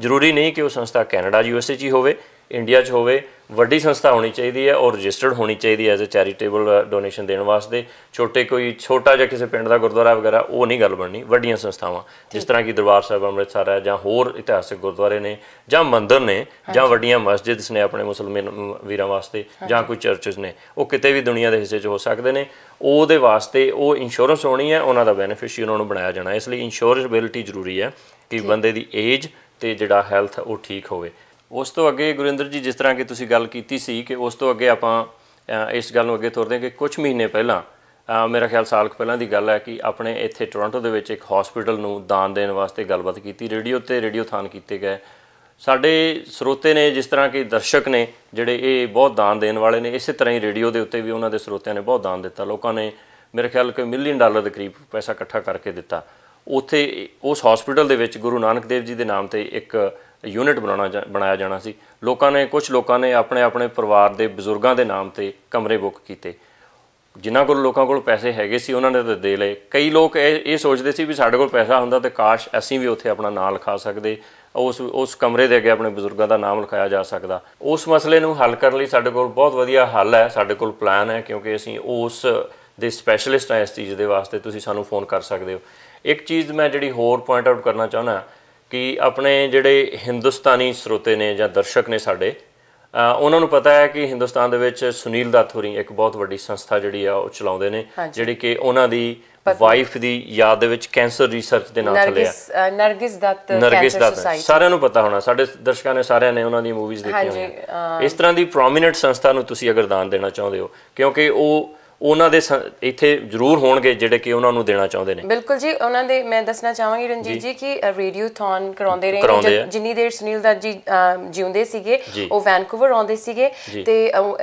ਜ਼ਰੂਰੀ ਨਹੀਂ ਕਿ ਉਹ ਸੰਸਥਾ ਕੈਨੇਡਾ ਯੂਐਸਏ 'ਚ ਹੀ ਹੋਵੇ ਇੰਡੀਆ 'ਚ ਹੋਵੇ ਵੱਡੀ ਸੰਸਥਾ ਹੋਣੀ ਚਾਹੀਦੀ ਹੈ ਔਰ ਰਜਿਸਟਰਡ ਹੋਣੀ ਚਾਹੀਦੀ ਹੈ ਐਜ਼ ਅ ਚੈਰੀਟੇਬਲ ਡੋਨੇਸ਼ਨ ਦੇਣ ਵਾਸਤੇ ਛੋਟੇ ਕੋਈ ਛੋਟਾ ਜਿਹਾ ਕਿਸੇ ਪਿੰਡ ਦਾ ਗੁਰਦੁਆਰਾ ਵਗੈਰਾ ਉਹ ਨਹੀਂ ਗੱਲ ਬਣਨੀ ਵੱਡੀਆਂ ਸੰਸਥਾਵਾਂ ਜਿਸ ਤਰ੍ਹਾਂ ਕਿ ਦਰਬਾਰ ਸਾਹਿਬ ਅੰਮ੍ਰਿਤਸਰ ਹੈ ਜਾਂ ਹੋਰ ਇਤਿਹਾਸਿਕ ਗੁਰਦੁਆਰੇ ਨੇ ਜਾਂ ਮੰਦਿਰ ਨੇ ਜਾਂ ਵੱਡੀਆਂ ਮਸਜਿਦਸ ਨੇ ਆਪਣੇ ਮੁਸਲਮਾਨ ਵੀਰਾਂ ਵਾਸਤੇ ਜਾਂ ਕੋਈ ਚਰਚਸ ਨੇ ਉਹ ਕਿਤੇ ਵੀ ਦੁਨੀਆ ਦੇ ਹਿੱਸੇ 'ਚ ਹੋ ਸਕਦੇ ਨੇ ਉਹਦੇ ਵਾਸਤੇ ਉਹ ਇੰਸ਼ੋਰੈਂਸ ਹੋਣੀ ਹੈ ਉਹਨਾਂ ਦਾ ਬੈਨੀਫਿਸ਼ੀਅਰੀ ਉਹਨਾਂ ਨੂੰ ਬਣਾਇਆ ਜਾਣਾ ਇਸ ਲਈ ਇੰਸ਼ੋਰੈਂਸਬਿਲਟੀ ਜ਼ਰੂਰੀ ਹੈ ਕਿ ਬੰਦੇ ਦੀ ਏਜ ਤੇ ਜਿਹੜਾ ਹੈਲਥ ਉਹ ਠੀਕ ਹੋਵੇ ਉਸ ਤੋਂ ਅੱਗੇ ਗੁਰਿੰਦਰ ਜੀ ਜਿਸ ਤਰ੍ਹਾਂ ਕਿ ਤੁਸੀਂ ਗੱਲ ਕੀਤੀ ਸੀ ਕਿ ਉਸ ਤੋਂ ਅੱਗੇ ਆਪਾਂ ਇਸ ਗੱਲ ਨੂੰ ਅੱਗੇ ਤੋਰਦੇ ਹਾਂ ਕਿ ਕੁਝ ਮਹੀਨੇ ਪਹਿਲਾਂ ਮੇਰਾ ਖਿਆਲ ਸਾਲ ਕੁ ਪਹਿਲਾਂ ਦੀ ਗੱਲ ਹੈ ਕਿ ਆਪਣੇ ਇੱਥੇ ਟੋਰਾਂਟੋ ਦੇ ਵਿੱਚ ਇੱਕ ਹਸਪੀਟਲ ਨੂੰ ਦਾਨ ਦੇਣ ਵਾਸਤੇ ਗੱਲਬਾਤ ਕੀਤੀ ਰੇਡੀਓ ਤੇ ਰੇਡੀਓ ਥਾਨ ਕੀਤੇ ਗਏ ਸਾਡੇ ਸਰੋਤੇ ਨੇ ਜਿਸ ਤਰ੍ਹਾਂ ਕਿ ਦਰਸ਼ਕ ਨੇ ਜਿਹੜੇ ਇਹ ਬਹੁਤ ਦਾਨ ਦੇਣ ਵਾਲੇ ਨੇ ਇਸੇ ਤਰ੍ਹਾਂ ਹੀ ਰੇਡੀਓ ਦੇ ਉੱਤੇ ਵੀ ਉਹਨਾਂ ਦੇ ਸਰੋਤਿਆਂ ਨੇ ਬਹੁਤ ਦਾਨ ਦਿੱਤਾ ਲੋਕਾਂ ਨੇ ਮੇਰੇ ਖਿਆਲ ਕਿ ਮਿਲੀਅਨ ਡਾਲਰ ਦੇ ਕਰੀਬ ਪੈਸਾ ਇਕੱਠਾ ਕਰਕੇ ਦਿੱਤਾ ਉੱਥੇ ਉਸ ਹਸਪੀਟਲ ਦੇ ਵਿੱਚ ਗੁਰੂ ਨਾਨਕ ਦੇਵ ਜੀ ਦੇ ਨਾਮ ਤੇ ਇੱਕ ਯੂਨਿਟ ਬਣਾਉਣਾ ਬਣਾਇਆ ਜਾਣਾ ਸੀ ਲੋਕਾਂ ਨੇ ਕੁਝ ਲੋਕਾਂ ਨੇ ਆਪਣੇ ਆਪਣੇ ਪਰਿਵਾਰ ਦੇ ਬਜ਼ੁਰਗਾਂ ਦੇ ਨਾਮ ਤੇ ਕਮਰੇ ਬੁੱਕ ਕੀਤੇ ਜਿਨ੍ਹਾਂ ਕੋਲ ਲੋਕਾਂ ਕੋਲ ਪੈਸੇ ਹੈਗੇ ਸੀ ਉਹਨਾਂ ਨੇ ਤਾਂ ਦੇ ਲਏ ਕਈ ਲੋਕ ਇਹ ਸੋਚਦੇ ਸੀ ਵੀ ਸਾਡੇ ਕੋਲ ਪੈਸਾ ਹੁੰਦਾ ਤੇ ਕਾਸ਼ ਅਸੀਂ ਵੀ ਉੱਥੇ ਆਪਣਾ ਨਾਮ ਲਿਖਾ ਸਕਦੇ ਉਸ ਉਸ ਕਮਰੇ ਦੇ ਅੱਗੇ ਆਪਣੇ ਬਜ਼ੁਰਗਾਂ ਦਾ ਨਾਮ ਲਿਖਾਇਆ ਜਾ ਸਕਦਾ ਉਸ ਮਸਲੇ ਨੂੰ ਹੱਲ ਕਰਨ ਲਈ ਸਾਡੇ ਕੋਲ ਬਹੁਤ ਵਧੀਆ ਹੱਲ ਹੈ ਸਾਡੇ ਕੋਲ ਪਲਾਨ ਹੈ ਕਿਉਂਕਿ ਅਸੀਂ ਉਸ ਦੇ ਸਪੈਸ਼ਲਿਸਟ ਹਾਂ ਇਸ ਚੀਜ਼ ਦੇ ਵਾਸਤੇ ਤੁਸੀਂ ਸਾਨੂੰ ਫੋਨ ਕਰ ਸਕਦੇ ਹੋ ਇੱਕ ਚੀਜ਼ ਮੈਂ ਜਿਹੜੀ ਹੋਰ ਪੁਆਇੰਟ ਆਊਟ ਕਰਨਾ ਚਾਹੁੰਦਾ ਕਿ ਆਪਣੇ ਜਿਹੜੇ ਹਿੰਦੁਸਤਾਨੀ ਸਰੋਤੇ ਨੇ ਜਾਂ ਦਰਸ਼ਕ ਨੇ ਸਾਡੇ ਉਹਨਾਂ ਨੂੰ ਪਤਾ ਹੈ ਕਿ ਹਿੰਦੁਸਤਾਨ ਦੇ ਵਿੱਚ ਸੁਨੀਲ ਦਾਥੋਰੀ ਇੱਕ ਬਹੁਤ ਵੱਡੀ ਸੰਸਥਾ ਜਿਹੜੀ ਆ ਉਹ ਚਲਾਉਂਦੇ ਨੇ ਜਿਹੜੀ ਕਿ ਉਹਨਾਂ ਦੀ ਵਾਈਫ ਦੀ ਯਾਦ ਦੇ ਵਿੱਚ ਕੈਂਸਰ ਰਿਸਰਚ ਦੇ ਨਾਲ ਚੱਲਿਆ ਨਰਗਿਸ ਦਾਤ ਨਰਗਿਸ ਸੋਸਾਇਟੀ ਸਾਰਿਆਂ ਨੂੰ ਪਤਾ ਹੋਣਾ ਸਾਡੇ ਦਰਸ਼ਕਾਂ ਨੇ ਸਾਰਿਆਂ ਨੇ ਉਹਨਾਂ ਦੀਆਂ ਮੂਵੀਜ਼ ਦੇਖੀਆਂ ਹੋਣੀਆਂ ਇਸ ਤਰ੍ਹਾਂ ਦੀ ਪ੍ਰੋਮਿਨੈਂਟ ਸੰਸਥਾ ਨੂੰ ਤੁਸੀਂ ਅਗਰ ਦਾਨ ਦੇਣਾ ਚਾਹੁੰਦੇ ਹੋ ਕਿਉਂਕਿ ਉਹ ਉਹਨਾਂ ਦੇ ਇੱਥੇ ਜ਼ਰੂਰ ਹੋਣਗੇ ਜਿਹੜੇ ਕਿ ਉਹਨਾਂ ਨੂੰ ਦੇਣਾ ਚਾਹੁੰਦੇ ਨੇ ਬਿਲਕੁਲ ਜੀ ਉਹਨਾਂ ਦੇ ਮੈਂ ਦੱਸਣਾ ਚਾਹਾਂਗੀ ਰਣਜੀਤ ਜੀ ਕਿ ਰੇਡੀਓ ਥੌਨ ਕਰਾਉਂਦੇ ਰਹੇ ਜਿੰਨੀ ਦੇਰ ਸੁਨੀਲ ਦਾ ਜੀ ਜਿਉਂਦੇ ਸੀਗੇ ਉਹ ਵੈਨਕੂਵਰ ਆਉਂਦੇ ਸੀਗੇ ਤੇ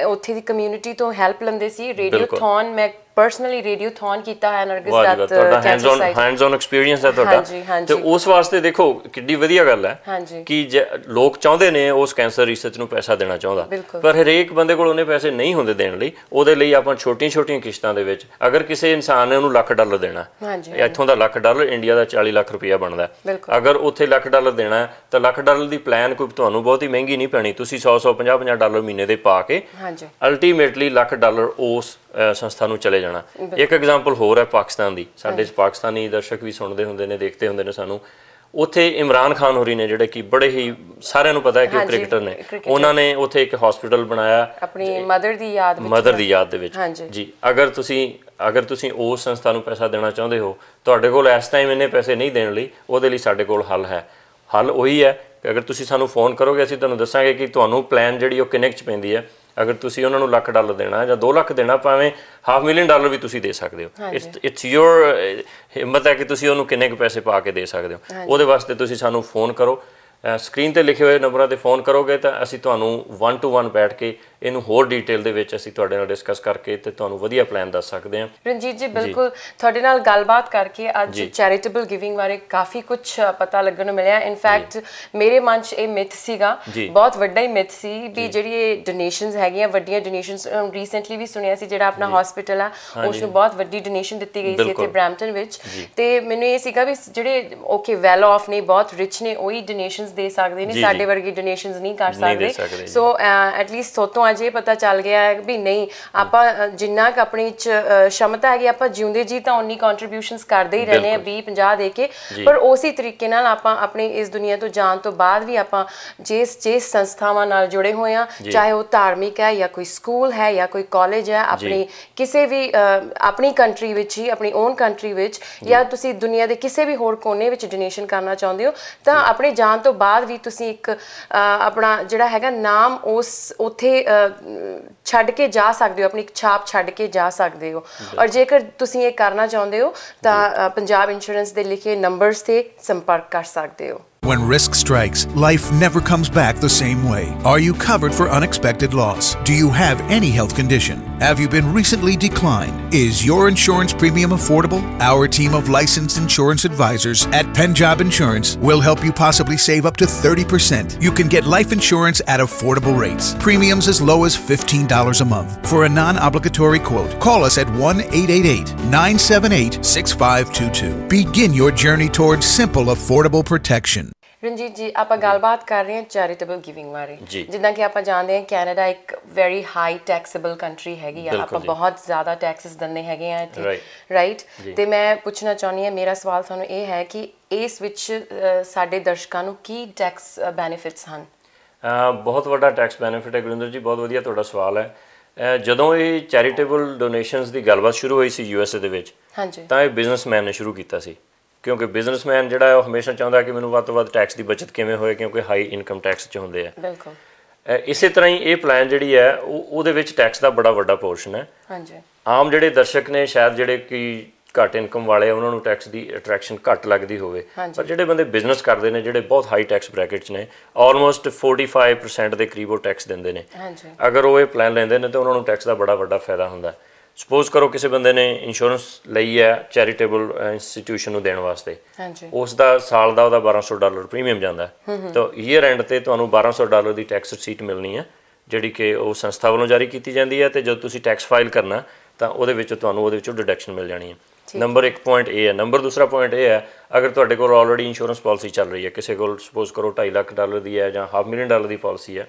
ਉੱਥੇ ਦੀ ਕਮਿਊਨਿਟੀ ਤੋਂ ਹੈਲਪ ਲੈਂਦੇ ਸੀ ਰੇਡੀਓ ਥੌਨ ਮੈਂ ਪਰਸਨਲੀ ਰੇਡੀਓਥਨ ਕੀਤਾ ਹੈ ਨਰਗਿਸ ਦਾ ਤੁਹਾਡਾ hands on hands on experience ਹੈ ਤੁਹਾਡਾ ਤੇ ਉਸ ਵਾਸਤੇ ਦੇਖੋ ਕਿੰਨੀ ਵਧੀਆ ਗੱਲ ਹੈ ਕਿ ਲੋਕ ਚਾਹੁੰਦੇ ਨੇ ਉਸ ਕੈਂਸਰ ਰਿਸਰਚ ਨੂੰ ਪੈਸਾ ਦੇਣਾ ਚਾਹੁੰਦਾ ਪਰ ਹਰੇਕ ਬੰਦੇ ਕੋਲ ਉਹਨੇ ਪੈਸੇ ਨਹੀਂ ਹੁੰਦੇ ਦੇਣ ਲਈ ਉਹਦੇ ਲਈ ਆਪਾਂ ਛੋਟੀਆਂ-ਛੋਟੀਆਂ ਕਿਸ਼ਤਾਂ ਦੇ ਵਿੱਚ ਅਗਰ ਕਿਸੇ ਇਨਸਾਨ ਨੇ ਉਹਨੂੰ ਲੱਖ ਡਾਲਰ ਦੇਣਾ ਇੱਥੋਂ ਦਾ ਲੱਖ ਡਾਲਰ ਇੰਡੀਆ ਦਾ 40 ਲੱਖ ਰੁਪਇਆ ਬਣਦਾ ਅਗਰ ਉੱਥੇ ਲੱਖ ਡਾਲਰ ਦੇਣਾ ਤਾਂ ਲੱਖ ਡਾਲਰ ਦੀ ਪਲਾਨ ਕੋਈ ਤੁਹਾਨੂੰ ਬਹੁਤੀ ਮਹਿੰਗੀ ਨਹੀਂ ਪੈਣੀ ਤੁਸੀਂ 100 150 50 ਡਾਲਰ ਮਹੀਨੇ ਦੇ ਪਾ ਕੇ ਅਲਟੀਮੇਟਲੀ ਲੱਖ ਡਾਲਰ ਉਸ ਸੰਸਥਾ ਨੂੰ ਚਲੇ ਜਾਣਾ ਇੱਕ ਐਗਜ਼ਾਮਪਲ ਹੋਰ ਹੈ ਪਾਕਿਸਤਾਨ ਦੀ ਸਾਡੇ ਚ ਪਾਕਿਸਤਾਨੀ ਦਰਸ਼ਕ ਵੀ ਸੁਣਦੇ ਹੁੰਦੇ ਨੇ ਦੇਖਦੇ ਹੁੰਦੇ ਨੇ ਸਾਨੂੰ ਉੱਥੇ ਇਮਰਾਨ ਖਾਨ ਹੋਰੀ ਨੇ ਜਿਹੜੇ ਕਿ ਬੜੇ ਹੀ ਸਾਰਿਆਂ ਨੂੰ ਪਤਾ ਹੈ ਕਿ ਉਹ ਕ੍ਰਿਕਟਰ ਨੇ ਉਹਨਾਂ ਨੇ ਉੱਥੇ ਇੱਕ ਹਸਪੀਟਲ ਬਣਾਇਆ ਆਪਣੀ ਮਦਰ ਦੀ ਯਾਦ ਵਿੱਚ ਮਦਰ ਦੀ ਯਾਦ ਦੇ ਵਿੱਚ ਜੀ ਅਗਰ ਤੁਸੀਂ ਅਗਰ ਤੁਸੀਂ ਉਸ ਸੰਸਥਾ ਨੂੰ ਪੈਸਾ ਦੇਣਾ ਚਾਹੁੰਦੇ ਹੋ ਤੁਹਾਡੇ ਕੋਲ ਇਸ ਟਾਈਮ ਇੰਨੇ ਪੈਸੇ ਨਹੀਂ ਦੇਣ ਲਈ ਉਹਦੇ ਲਈ ਸਾਡੇ ਕੋਲ ਹੱਲ ਹੈ ਹੱਲ ਉਹੀ ਹੈ ਕਿ ਅਗਰ ਤੁਸੀਂ ਸਾਨੂੰ ਫੋਨ ਕਰੋਗੇ ਅਸੀਂ ਤੁਹਾਨੂੰ ਦੱਸਾਂਗੇ ਕਿ ਤੁਹਾਨੂੰ ਪਲਾਨ ਜਿਹੜੀ ਉਹ ਕਿੰਨੇ ਚ ਪੈਂਦੀ ਹੈ ਅਗਰ ਤੁਸੀਂ ਉਹਨਾਂ ਨੂੰ ਲੱਖ ਡਾਲਰ ਦੇਣਾ ਜਾਂ 2 ਲੱਖ ਦੇਣਾ ਭਾਵੇਂ ਹਾਫ ਮਿਲੀਅਨ ਡਾਲਰ ਵੀ ਤੁਸੀਂ ਦੇ ਸਕਦੇ ਹੋ ਇਟਸ ਯੋਰ ਹਿੰਮਤ ਹੈ ਕਿ ਤੁਸੀਂ ਉਹਨੂੰ ਕਿੰਨੇ ਕੁ ਪੈਸੇ ਪਾ ਕੇ ਦੇ ਸਕਦੇ ਹੋ ਉਹਦੇ ਵਾਸਤੇ ਤੁਸੀਂ ਸਾਨੂੰ ਫੋਨ ਕਰੋ ਸਕਰੀਨ ਤੇ ਲਿਖੇ ਹੋਏ ਨੰਬਰਾਂ ਤੇ ਫੋਨ ਕਰੋਗੇ ਤਾਂ ਅਸੀਂ ਤੁਹਾਨੂੰ 1 ਟੂ 1 ਬੈਠ ਕੇ ਇਹਨੂੰ ਹੋਰ ਡੀਟੇਲ ਦੇ ਵਿੱਚ ਅਸੀਂ ਤੁਹਾਡੇ ਨਾਲ ਡਿਸਕਸ ਕਰਕੇ ਤੇ ਤੁਹਾਨੂੰ ਵਧੀਆ ਪਲਾਨ ਦੱਸ ਸਕਦੇ ਹਾਂ ਰਣਜੀਤ ਜੀ ਬਿਲਕੁਲ ਤੁਹਾਡੇ ਨਾਲ ਗੱਲਬਾਤ ਕਰਕੇ ਅੱਜ ਚੈਰੀਟੇਬਲ ਗਿਵਿੰਗ ਬਾਰੇ ਕਾਫੀ ਕੁਝ ਪਤਾ ਲੱਗਣ ਨੂੰ ਮਿਲਿਆ ਇਨਫੈਕਟ ਮੇਰੇ ਮਨ 'ਚ ਇਹ ਮਿਥ ਸੀਗਾ ਬਹੁਤ ਵੱਡਾ ਹੀ ਮਿਥ ਸੀ ਵੀ ਜਿਹੜੀ ਇਹ ਡੋਨੇਸ਼ਨਸ ਹੈਗੀਆਂ ਵੱਡੀਆਂ ਡੋਨੇਸ਼ਨਸ ਰੀਸੈਂਟਲੀ ਵੀ ਸੁਣਿਆ ਸੀ ਜਿਹੜਾ ਆਪਣਾ ਹਸਪੀਟਲ ਆ ਉਸ ਨੂੰ ਬਹੁਤ ਵੱਡੀ ਡੋਨੇਸ਼ਨ ਦਿੱਤੀ ਗਈ ਸੀ ਇੱਥੇ ਬ੍ਰੈਂਪਟਨ ਵਿੱਚ ਤੇ ਮੈਨੂੰ ਇਹ ਸੀਗਾ ਵੀ ਜਿਹੜੇ ਓਕੇ ਵੈਲ ਆਫ ਨੇ ਬਹੁਤ ਰਿਚ ਨੇ ਉਹੀ ਡੋਨੇਸ਼ਨਸ ਦੇ ਸਕਦੇ ਨੇ ਸਾਡੇ ਵਰਗੇ ਡੋਨੇਸ਼ਨਸ ਨਹੀਂ ਕਰ ਸਕਦੇ ਸੋ ਐਟ ਲੀਸਟ ਸੋਤੋਂ ਅੱਜ ਇਹ ਪਤਾ ਚੱਲ ਗਿਆ ਹੈ ਵੀ ਨਹੀਂ ਆਪਾਂ ਜਿੰਨਾ ਕਿ ਆਪਣੀ ਚ ਸ਼ਮਤਾ ਹੈਗੀ ਆਪਾਂ ਜਿਉਂਦੇ ਜੀ ਤਾਂ ਉਨੀ ਕੰਟਰੀਬਿਊਸ਼ਨਸ ਕਰਦੇ ਹੀ ਰਹਨੇ ਆ 20 50 ਦੇ ਕੇ ਪਰ ਉਸੇ ਤਰੀਕੇ ਨਾਲ ਆਪਾਂ ਆਪਣੀ ਇਸ ਦੁਨੀਆ ਤੋਂ ਜਾਣ ਤੋਂ ਬਾਅਦ ਵੀ ਆਪਾਂ ਜਿਸ ਜਿਸ ਸੰਸਥਾਵਾਂ ਨਾਲ ਜੁੜੇ ਹੋਏ ਆ ਚਾਹੇ ਉਹ ਧਾਰਮਿਕ ਹੈ ਜਾਂ ਕੋਈ ਸਕੂਲ ਹੈ ਜਾਂ ਕੋਈ ਕਾਲਜ ਹੈ ਆਪਣੀ ਕਿਸੇ ਵੀ ਆਪਣੀ ਕੰਟਰੀ ਵਿੱਚ ਹੀ ਆਪਣੀ ਓਨ ਕੰਟਰੀ ਵਿੱਚ ਜਾਂ ਤੁਸੀਂ ਦੁਨੀਆ ਦੇ ਕਿਸੇ ਵੀ ਹੋਰ ਕੋਨੇ ਵਿੱਚ ਡੋਨੇਸ਼ਨ ਕਰਨਾ ਚਾਹੁੰਦੇ ਹੋ ਤਾਂ ਆਪਣੇ ਜਾਣ ਤੋਂ ਬਾਅਦ ਵੀ ਤੁਸੀਂ ਇੱਕ ਆਪਣਾ ਜਿਹੜਾ ਹੈਗਾ ਨਾਮ ਉਸ ਉਥੇ ਛੱਡ ਕੇ ਜਾ ਸਕਦੇ ਹੋ ਆਪਣੀ ਇੱਕ ਛਾਪ ਛੱਡ ਕੇ ਜਾ ਸਕਦੇ ਹੋ ਔਰ ਜੇਕਰ ਤੁਸੀਂ ਇਹ ਕਰਨਾ ਚਾਹੁੰਦੇ ਹੋ ਤਾਂ ਪੰਜਾਬ ਇੰਸ਼ੋਰੈਂਸ ਦੇ ਲਿਖੇ ਨੰਬਰਸ ਤੇ ਸੰਪਰਕ ਕਰ ਸਕਦੇ ਹੋ When risk strikes, life never comes back the same way. Are you covered for unexpected loss? Do you have any health condition? Have you been recently declined? Is your insurance premium affordable? Our team of licensed insurance advisors at Punjab Insurance will help you possibly save up to 30%. You can get life insurance at affordable rates, premiums as low as $15 a month. For a non obligatory quote, call us at 1 888 978 6522. Begin your journey towards simple, affordable protection. Ranjit ਜੀ ਆਪਾਂ ਗੱਲਬਾਤ ਕਰ ਰਹੇ ਹਾਂ ਚੈਰੀਟੇਬਲ ਗਿਵਿੰਗ ਬਾਰੇ ਜਿੱਦਾਂ ਕਿ ਆਪਾਂ ਜਾਣਦੇ ਹਾਂ ਕੈਨੇਡਾ ਇੱਕ ਵੈਰੀ ਹਾਈ ਟੈਕਸੇਬਲ ਕੰਟਰੀ ਹੈਗੀ ਆ ਆਪਾਂ ਬਹੁਤ ਜ਼ਿਆਦਾ ਟੈਕਸਸ ਦੰਨੇ ਹੈਗੇ ਆ ਇੱਥੇ ਰਾਈਟ ਤੇ ਮੈਂ ਪੁੱਛਣਾ ਚਾਹੁੰਦੀ ਹਾਂ ਮੇਰਾ ਸਵਾਲ ਤੁਹਾਨੂੰ ਇਹ ਹੈ ਕਿ ਇਸ ਵਿੱਚ ਸਾਡੇ ਦਰਸ਼ਕਾਂ ਨੂੰ ਕੀ ਟੈਕਸ ਬੈਨੀਫਿਟਸ ਹਨ ਬਹੁਤ ਵੱਡਾ ਟੈਕਸ ਬੈਨੀਫਿਟ ਹੈ ਗੁਰਿੰਦਰ ਜੀ ਬਹੁਤ ਵਧੀਆ ਤੁਹਾਡਾ ਸਵਾਲ ਹੈ ਜਦੋਂ ਇਹ ਚੈਰੀਟੇਬਲ ਡੋਨੇਸ਼ਨਸ ਦੀ ਗੱਲਬਾਤ ਸ਼ੁਰੂ ਹੋਈ ਸੀ ਯੂਐਸਏ ਦੇ ਵਿੱਚ ਤਾਂ ਇਹ ਬਿਜ਼ਨਸਮੈਨ ਨੇ ਸ਼ੁਰੂ ਕੀਤਾ ਸੀ ਕਿਉਂਕਿ ਬਿਜ਼ਨਸਮੈਨ ਜਿਹੜਾ ਉਹ ਹਮੇਸ਼ਾ ਚਾਹੁੰਦਾ ਕਿ ਮੈਨੂੰ ਵੱਧ ਤੋਂ ਵੱਧ ਟੈਕਸ ਦੀ ਬਚਤ ਕਿਵੇਂ ਹੋਏ ਕਿਉਂਕਿ ਹਾਈ ਇਨਕਮ ਟੈਕਸ ਚ ਹੁੰਦੇ ਆ ਬਿਲਕੁਲ ਇਸੇ ਤਰ੍ਹਾਂ ਹੀ ਇਹ ਪਲਾਨ ਜਿਹੜੀ ਹੈ ਉਹ ਉਹਦੇ ਵਿੱਚ ਟੈਕਸ ਦਾ ਬੜਾ ਵੱਡਾ ਪੋਰਸ਼ਨ ਹੈ ਹਾਂਜੀ ਆਮ ਜਿਹੜੇ ਦਰਸ਼ਕ ਨੇ ਸ਼ਾਇਦ ਜਿਹੜੇ ਕਿ ਘੱਟ ਇਨਕਮ ਵਾਲੇ ਉਹਨਾਂ ਨੂੰ ਟੈਕਸ ਦੀ ਅਟਰੈਕਸ਼ਨ ਘੱਟ ਲੱਗਦੀ ਹੋਵੇ ਪਰ ਜਿਹੜੇ ਬੰਦੇ ਬਿਜ਼ਨਸ ਕਰਦੇ ਨੇ ਜਿਹੜੇ ਬਹੁਤ ਹਾਈ ਟੈਕਸ ਬ੍ਰੈਕਟ 'ਚ ਨੇ ਆਲਮੋਸਟ 45% ਦੇ ਕਰੀਬ ਉਹ ਟੈਕਸ ਦਿੰਦੇ ਨੇ ਹਾਂਜੀ ਅਗਰ ਉਹ ਇਹ ਪਲਾਨ ਲੈਂਦੇ ਨੇ ਤਾਂ ਉਹਨਾਂ ਨੂੰ ਟੈਕਸ ਦਾ ਬੜਾ ਵੱਡਾ ਫਾਇਦਾ ਹੁੰਦਾ ਹੈ ਸਪੋਜ਼ ਕਰੋ ਕਿਸੇ ਬੰਦੇ ਨੇ ਇੰਸ਼ੋਰੈਂਸ ਲਈ ਹੈ ਚੈਰੀਟੇਬਲ ਇੰਸਟੀਟਿਊਸ਼ਨ ਨੂੰ ਦੇਣ ਵਾਸਤੇ ਹਾਂਜੀ ਉਸ ਦਾ ਸਾਲ ਦਾ ਉਹਦਾ 1200 ਡਾਲਰ ਪ੍ਰੀਮੀਅਮ ਜਾਂਦਾ ਹੈ ਤਾਂ ਈਅਰ ਐਂਡ ਤੇ ਤੁਹਾਨੂੰ 1200 ਡਾਲਰ ਦੀ ਟੈਕਸ ਰਸੀਟ ਮਿਲਣੀ ਹੈ ਜਿਹੜੀ ਕਿ ਉਹ ਸੰਸਥਾ ਵੱਲੋਂ ਜਾਰੀ ਕੀਤੀ ਜਾਂਦੀ ਹੈ ਤੇ ਜਦੋਂ ਤੁਸੀਂ ਟੈਕਸ ਫਾਈਲ ਕਰਨਾ ਤਾਂ ਉਹਦੇ ਵਿੱਚ ਤੁਹਾਨੂੰ ਉਹਦੇ ਵਿੱਚੋਂ ਡਿਡਕਸ਼ਨ ਮਿਲ ਜਾਣੀ ਹੈ ਨੰਬਰ 1 ਪੁਆਇੰਟ ਏ ਹੈ ਨੰਬਰ ਦੂਸਰਾ ਪੁਆਇੰਟ ਇਹ ਹੈ ਅਗਰ ਤੁਹਾਡੇ ਕੋਲ ਆਲਰੇਡੀ ਇੰਸ਼ੋਰੈਂਸ ਪਾਲਿਸੀ ਚੱਲ ਰਹੀ ਹੈ ਕਿਸੇ ਕੋਲ ਸਪੋਜ਼ ਕਰੋ 2.5 ਲੱਖ ਡਾਲਰ ਦੀ ਹੈ ਜਾਂ 1/2 ਮਿਲੀਅਨ ਡਾਲਰ ਦੀ ਪਾਲਿਸੀ ਹੈ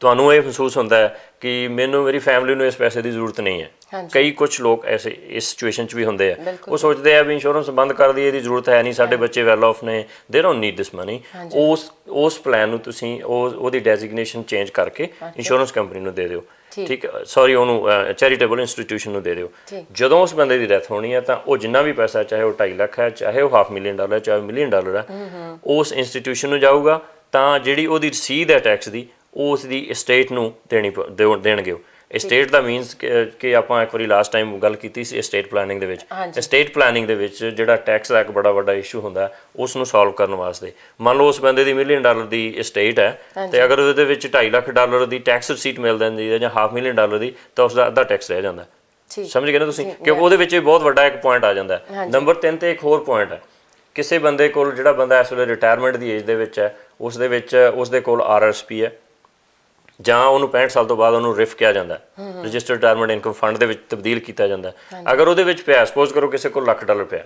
ਤੁਹਾਨੂੰ ਇਹ ਮਹਿਸੂਸ ਹੁੰਦਾ ਹੈ ਕਿ ਮੈਨੂੰ ਮੇਰੀ ਫੈਮਿਲੀ ਨੂੰ ਇਸ ਪੈਸੇ ਦੀ ਜ਼ਰੂਰਤ ਨਹੀਂ ਹੈ ਕਈ ਕੁਝ ਲੋਕ ਐਸੇ ਇਸ ਸਿਚੁਏਸ਼ਨ 'ਚ ਵੀ ਹੁੰਦੇ ਆ ਉਹ ਸੋਚਦੇ ਆ ਵੀ ਇੰਸ਼ੋਰੈਂਸ ਬੰਦ ਕਰ ਦਈਏ ਇਹਦੀ ਜ਼ਰੂਰਤ ਹੈ ਨਹੀਂ ਸਾਡੇ ਬੱਚੇ ਵੈਲ ਆਫ ਨੇ they don't need this money ਉਸ ਉਸ ਪਲਾਨ ਨੂੰ ਤੁਸੀਂ ਉਹ ਉਹਦੀ ਡੈਜ਼ਿਗਨੇਸ਼ਨ ਚੇਂਜ ਕਰਕੇ ਇੰਸ਼ੋਰੈਂਸ ਕੰਪਨੀ ਨੂੰ ਦੇ ਦਿਓ ਠੀਕ ਸੌਰੀ ਉਹਨੂੰ ਚੈਰੀਟੇਬਲ ਇੰਸਟੀਟਿਊਸ਼ਨ ਨੂੰ ਦੇ ਦਿਓ ਜਦੋਂ ਉਸ ਬੰਦੇ ਦੀ ਡੈਥ ਹੋਣੀ ਹੈ ਤਾਂ ਉਹ ਜਿੰਨਾ ਵੀ ਪੈਸਾ ਚਾਹੇ ਉਹ 2.5 ਲੱਖ ਹੈ ਚਾਹੇ ਉਹ ਹਾਫ ਮਿਲੀਅਨ ਡਾਲਰ ਚਾਹੇ ਮਿਲੀਅਨ ਡਾਲਰ ਹੈ ਉਸ ਇੰਸਟੀਟਿਊਸ਼ਨ ਨੂੰ ਜਾਊਗਾ ਤਾਂ ਜਿਹੜੀ ਉਹਦੀ ਰਸੀਦ ਹੈ ਟੈਕਸ ਦੀ ਉਹ ਉਸ ਦੀ ਸਟੇਟ ਨੂੰ ਦੇਣੀ ਦੇਣਗੇ ਸਟੇਟ ਦਾ ਮੀਨਸ ਕਿ ਆਪਾਂ ਇੱਕ ਵਾਰੀ ਲਾਸਟ ਟਾਈਮ ਗੱਲ ਕੀਤੀ ਸੀ ਸਟੇਟ ਪਲੈਨਿੰਗ ਦੇ ਵਿੱਚ ਸਟੇਟ ਪਲੈਨਿੰਗ ਦੇ ਵਿੱਚ ਜਿਹੜਾ ਟੈਕਸ ਦਾ ਇੱਕ ਬੜਾ ਵੱਡਾ ਇਸ਼ੂ ਹੁੰਦਾ ਉਸ ਨੂੰ ਸੋਲਵ ਕਰਨ ਵਾਸਤੇ ਮੰਨ ਲਓ ਉਸ ਬੰਦੇ ਦੀ ਮਿਲੀਅਨ ਡਾਲਰ ਦੀ ਸਟੇਟ ਹੈ ਤੇ ਅਗਰ ਉਹਦੇ ਵਿੱਚ 2.5 ਲੱਖ ਡਾਲਰ ਦੀ ਟੈਕਸ ਰਸੀਟ ਮਿਲ ਜਾਂਦੀ ਹੈ ਜਾਂ ਹਾਫ ਮਿਲੀਅਨ ਡਾਲਰ ਦੀ ਤਾਂ ਉਸ ਦਾ ਅੱਧਾ ਟੈਕਸ ਰਹਿ ਜਾਂਦਾ ਸਮਝ ਗਏ ਨਾ ਤੁਸੀਂ ਕਿਉਂਕਿ ਉਹਦੇ ਵਿੱਚ ਇਹ ਬਹੁਤ ਵੱਡਾ ਇੱਕ ਪੁਆਇੰਟ ਆ ਜਾਂਦਾ ਨੰਬਰ 3 ਤੇ ਇੱਕ ਹੋਰ ਪੁਆਇੰਟ ਹੈ ਕਿਸੇ ਬੰਦੇ ਕੋਲ ਜਿਹੜਾ ਬੰਦਾ ਇਸ ਵੇਲੇ ਰਿਟਾਇਰਮੈਂਟ ਦੀ ਏਜ ਦੇ ਵਿੱਚ ਹੈ ਉਸ ਦੇ ਵਿੱਚ ਉਸ ਦੇ ਕੋਲ ਆਰਐਸਪੀ ਹੈ ਜਾਂ ਉਹਨੂੰ 65 ਸਾਲ ਤੋਂ ਬਾਅਦ ਉਹਨੂੰ ਰਿਫ ਕਿਹਾ ਜਾਂਦਾ ਰਜਿਸਟਰਡ ਰਿਟਾਇਰਮੈਂਟ ਇਨਕਮ ਫੰਡ ਦੇ ਵਿੱਚ ਤਬਦੀਲ ਕੀਤਾ ਜਾਂਦਾ ਅਗਰ ਉਹਦੇ ਵਿੱਚ ਪਿਆ ਸਪੋਜ਼ ਕਰੋ ਕਿਸੇ ਕੋਲ ਲੱਖ ਡਾਲਰ ਪਿਆ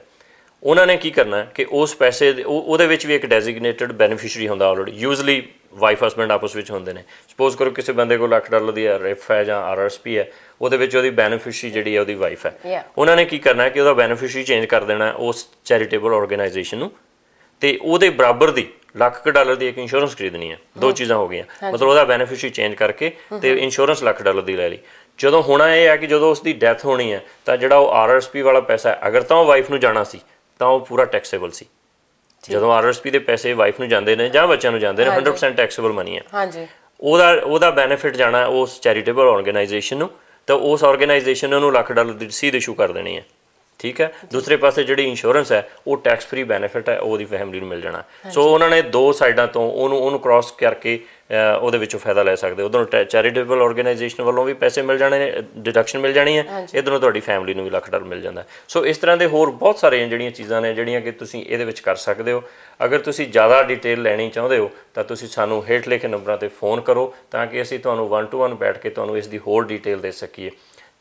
ਉਹਨਾਂ ਨੇ ਕੀ ਕਰਨਾ ਕਿ ਉਸ ਪੈਸੇ ਦੇ ਉਹਦੇ ਵਿੱਚ ਵੀ ਇੱਕ ਡੈਜ਼ਿਗਨੇਟਿਡ ਬੈਨੀਫੀਸ਼ੀਅਰੀ ਹੁੰਦਾ ਆਲਰੇਡੀ ਯੂਜ਼ਲੀ ਵਾਈਫ ਹਸਬੰਡ ਆਪਸ ਵਿੱਚ ਹੁੰਦੇ ਨੇ ਸਪੋਜ਼ ਕਰੋ ਕਿਸੇ ਬੰਦੇ ਕੋਲ ਲੱਖ ਡਾਲਰ ਦੀ ਰਿਫ ਹੈ ਜਾਂ ਆਰਆਰਐਸਪੀ ਹੈ ਉਹਦੇ ਵਿੱਚ ਉਹਦੀ ਬੈਨੀਫੀਸ਼ੀਅਰੀ ਜਿਹੜੀ ਹੈ ਉਹਦੀ ਵਾਈਫ ਹੈ ਉਹਨਾਂ ਨੇ ਕੀ ਕਰਨਾ ਕਿ ਉਹਦਾ ਬੈਨੀਫੀਸ਼ੀਅਰੀ ਚੇਂਜ ਕਰ ਦੇਣਾ ਉਸ ਚੈਰੀਟੇਬਲ ਆਰਗੇਨਾਈਜੇਸ਼ਨ ਨੂੰ ਤੇ ਉਹਦੇ ਬਰਾਬਰ ਦੀ ਲੱਖ ਕ ਡਾਲਰ ਦੀ ਇੱਕ ਇੰਸ਼ੋਰੈਂਸ ਖਰੀਦਣੀ ਹੈ ਦੋ ਚੀਜ਼ਾਂ ਹੋ ਗਈਆਂ ਮਤਲਬ ਉਹਦਾ ਬੈਨੀਫਿਸ਼ਰੀ ਚੇਂਜ ਕਰਕੇ ਤੇ ਇੰਸ਼ੋਰੈਂਸ ਲੱਖ ਡਾਲਰ ਦੀ ਲੈ ਲਈ ਜਦੋਂ ਹੋਣਾ ਇਹ ਹੈ ਕਿ ਜਦੋਂ ਉਸ ਦੀ ਡੈਥ ਹੋਣੀ ਹੈ ਤਾਂ ਜਿਹੜਾ ਉਹ ਆਰਆਰਐਸਪੀ ਵਾਲਾ ਪੈਸਾ ਹੈ ਅਗਰ ਤਾਂ ਉਹ ਵਾਈਫ ਨੂੰ ਜਾਣਾ ਸੀ ਤਾਂ ਉਹ ਪੂਰਾ ਟੈਕਸੇਬਲ ਸੀ ਜਦੋਂ ਆਰਐਸਪੀ ਦੇ ਪੈਸੇ ਵਾਈਫ ਨੂੰ ਜਾਂਦੇ ਨੇ ਜਾਂ ਬੱਚਿਆਂ ਨੂੰ ਜਾਂਦੇ ਨੇ 100% ਟੈਕਸੇਬਲ ਮਨੀ ਹੈ ਹਾਂਜੀ ਉਹਦਾ ਉਹਦਾ ਬੈਨੀਫਿਟ ਜਾਣਾ ਉਸ ਚੈਰੀਟੇਬਲ ਆਰਗੇਨਾਈਜੇਸ਼ਨ ਨੂੰ ਤਾਂ ਉਸ ਆਰਗੇਨਾਈਜੇਸ਼ਨ ਨੂੰ ਲੱਖ ਡਾਲਰ ਦੀ ਰਸੀਦ ਇਸ਼ੂ ਕਰ ਦੇਣੀ ਹੈ ਠੀਕ ਹੈ ਦੂਸਰੇ ਪਾਸੇ ਜਿਹੜੀ ਇੰਸ਼ੋਰੈਂਸ ਹੈ ਉਹ ਟੈਕਸ ਫ੍ਰੀ ਬੈਨੀਫਿਟ ਹੈ ਉਹਦੀ ਫੈਮਿਲੀ ਨੂੰ ਮਿਲ ਜਾਣਾ ਸੋ ਉਹਨਾਂ ਨੇ ਦੋ ਸਾਈਡਾਂ ਤੋਂ ਉਹਨੂੰ ਉਹਨੂੰ ਕ੍ਰਾਸ ਕਰਕੇ ਉਹਦੇ ਵਿੱਚੋਂ ਫਾਇਦਾ ਲੈ ਸਕਦੇ ਉਧਰੋਂ ਚੈਰੀਟੇਬਲ ਆਰਗੇਨਾਈਜੇਸ਼ਨ ਵੱਲੋਂ ਵੀ ਪੈਸੇ ਮਿਲ ਜਾਣੇ ਨੇ ਡਿਡਕਸ਼ਨ ਮਿਲ ਜਾਣੀ ਹੈ ਇਧਰੋਂ ਤੁਹਾਡੀ ਫੈਮਿਲੀ ਨੂੰ ਵੀ ਲੱਖ ਡਾਲਰ ਮਿਲ ਜਾਂਦਾ ਸੋ ਇਸ ਤਰ੍ਹਾਂ ਦੇ ਹੋਰ ਬਹੁਤ ਸਾਰੇ ਜਿਹੜੀਆਂ ਚੀਜ਼ਾਂ ਨੇ ਜਿਹੜੀਆਂ ਕਿ ਤੁਸੀਂ ਇਹਦੇ ਵਿੱਚ ਕਰ ਸਕਦੇ ਹੋ ਅਗਰ ਤੁਸੀਂ ਜ਼ਿਆਦਾ ਡਿਟੇਲ ਲੈਣੀ ਚਾਹੁੰਦੇ ਹੋ ਤਾਂ ਤੁਸੀਂ ਸਾਨੂੰ ਹੇਠ ਲਿਖੇ ਨੰਬਰਾਂ ਤੇ ਫੋਨ ਕਰੋ ਤਾਂ ਕਿ ਅਸੀਂ ਤੁਹਾਨੂੰ 1 ਟੂ 1 ਬੈਠ ਕੇ ਤੁਹਾਨੂੰ ਇਸ ਦੀ ਹੋਰ ਡਿਟੇਲ ਦੇ ਸਕੀਏ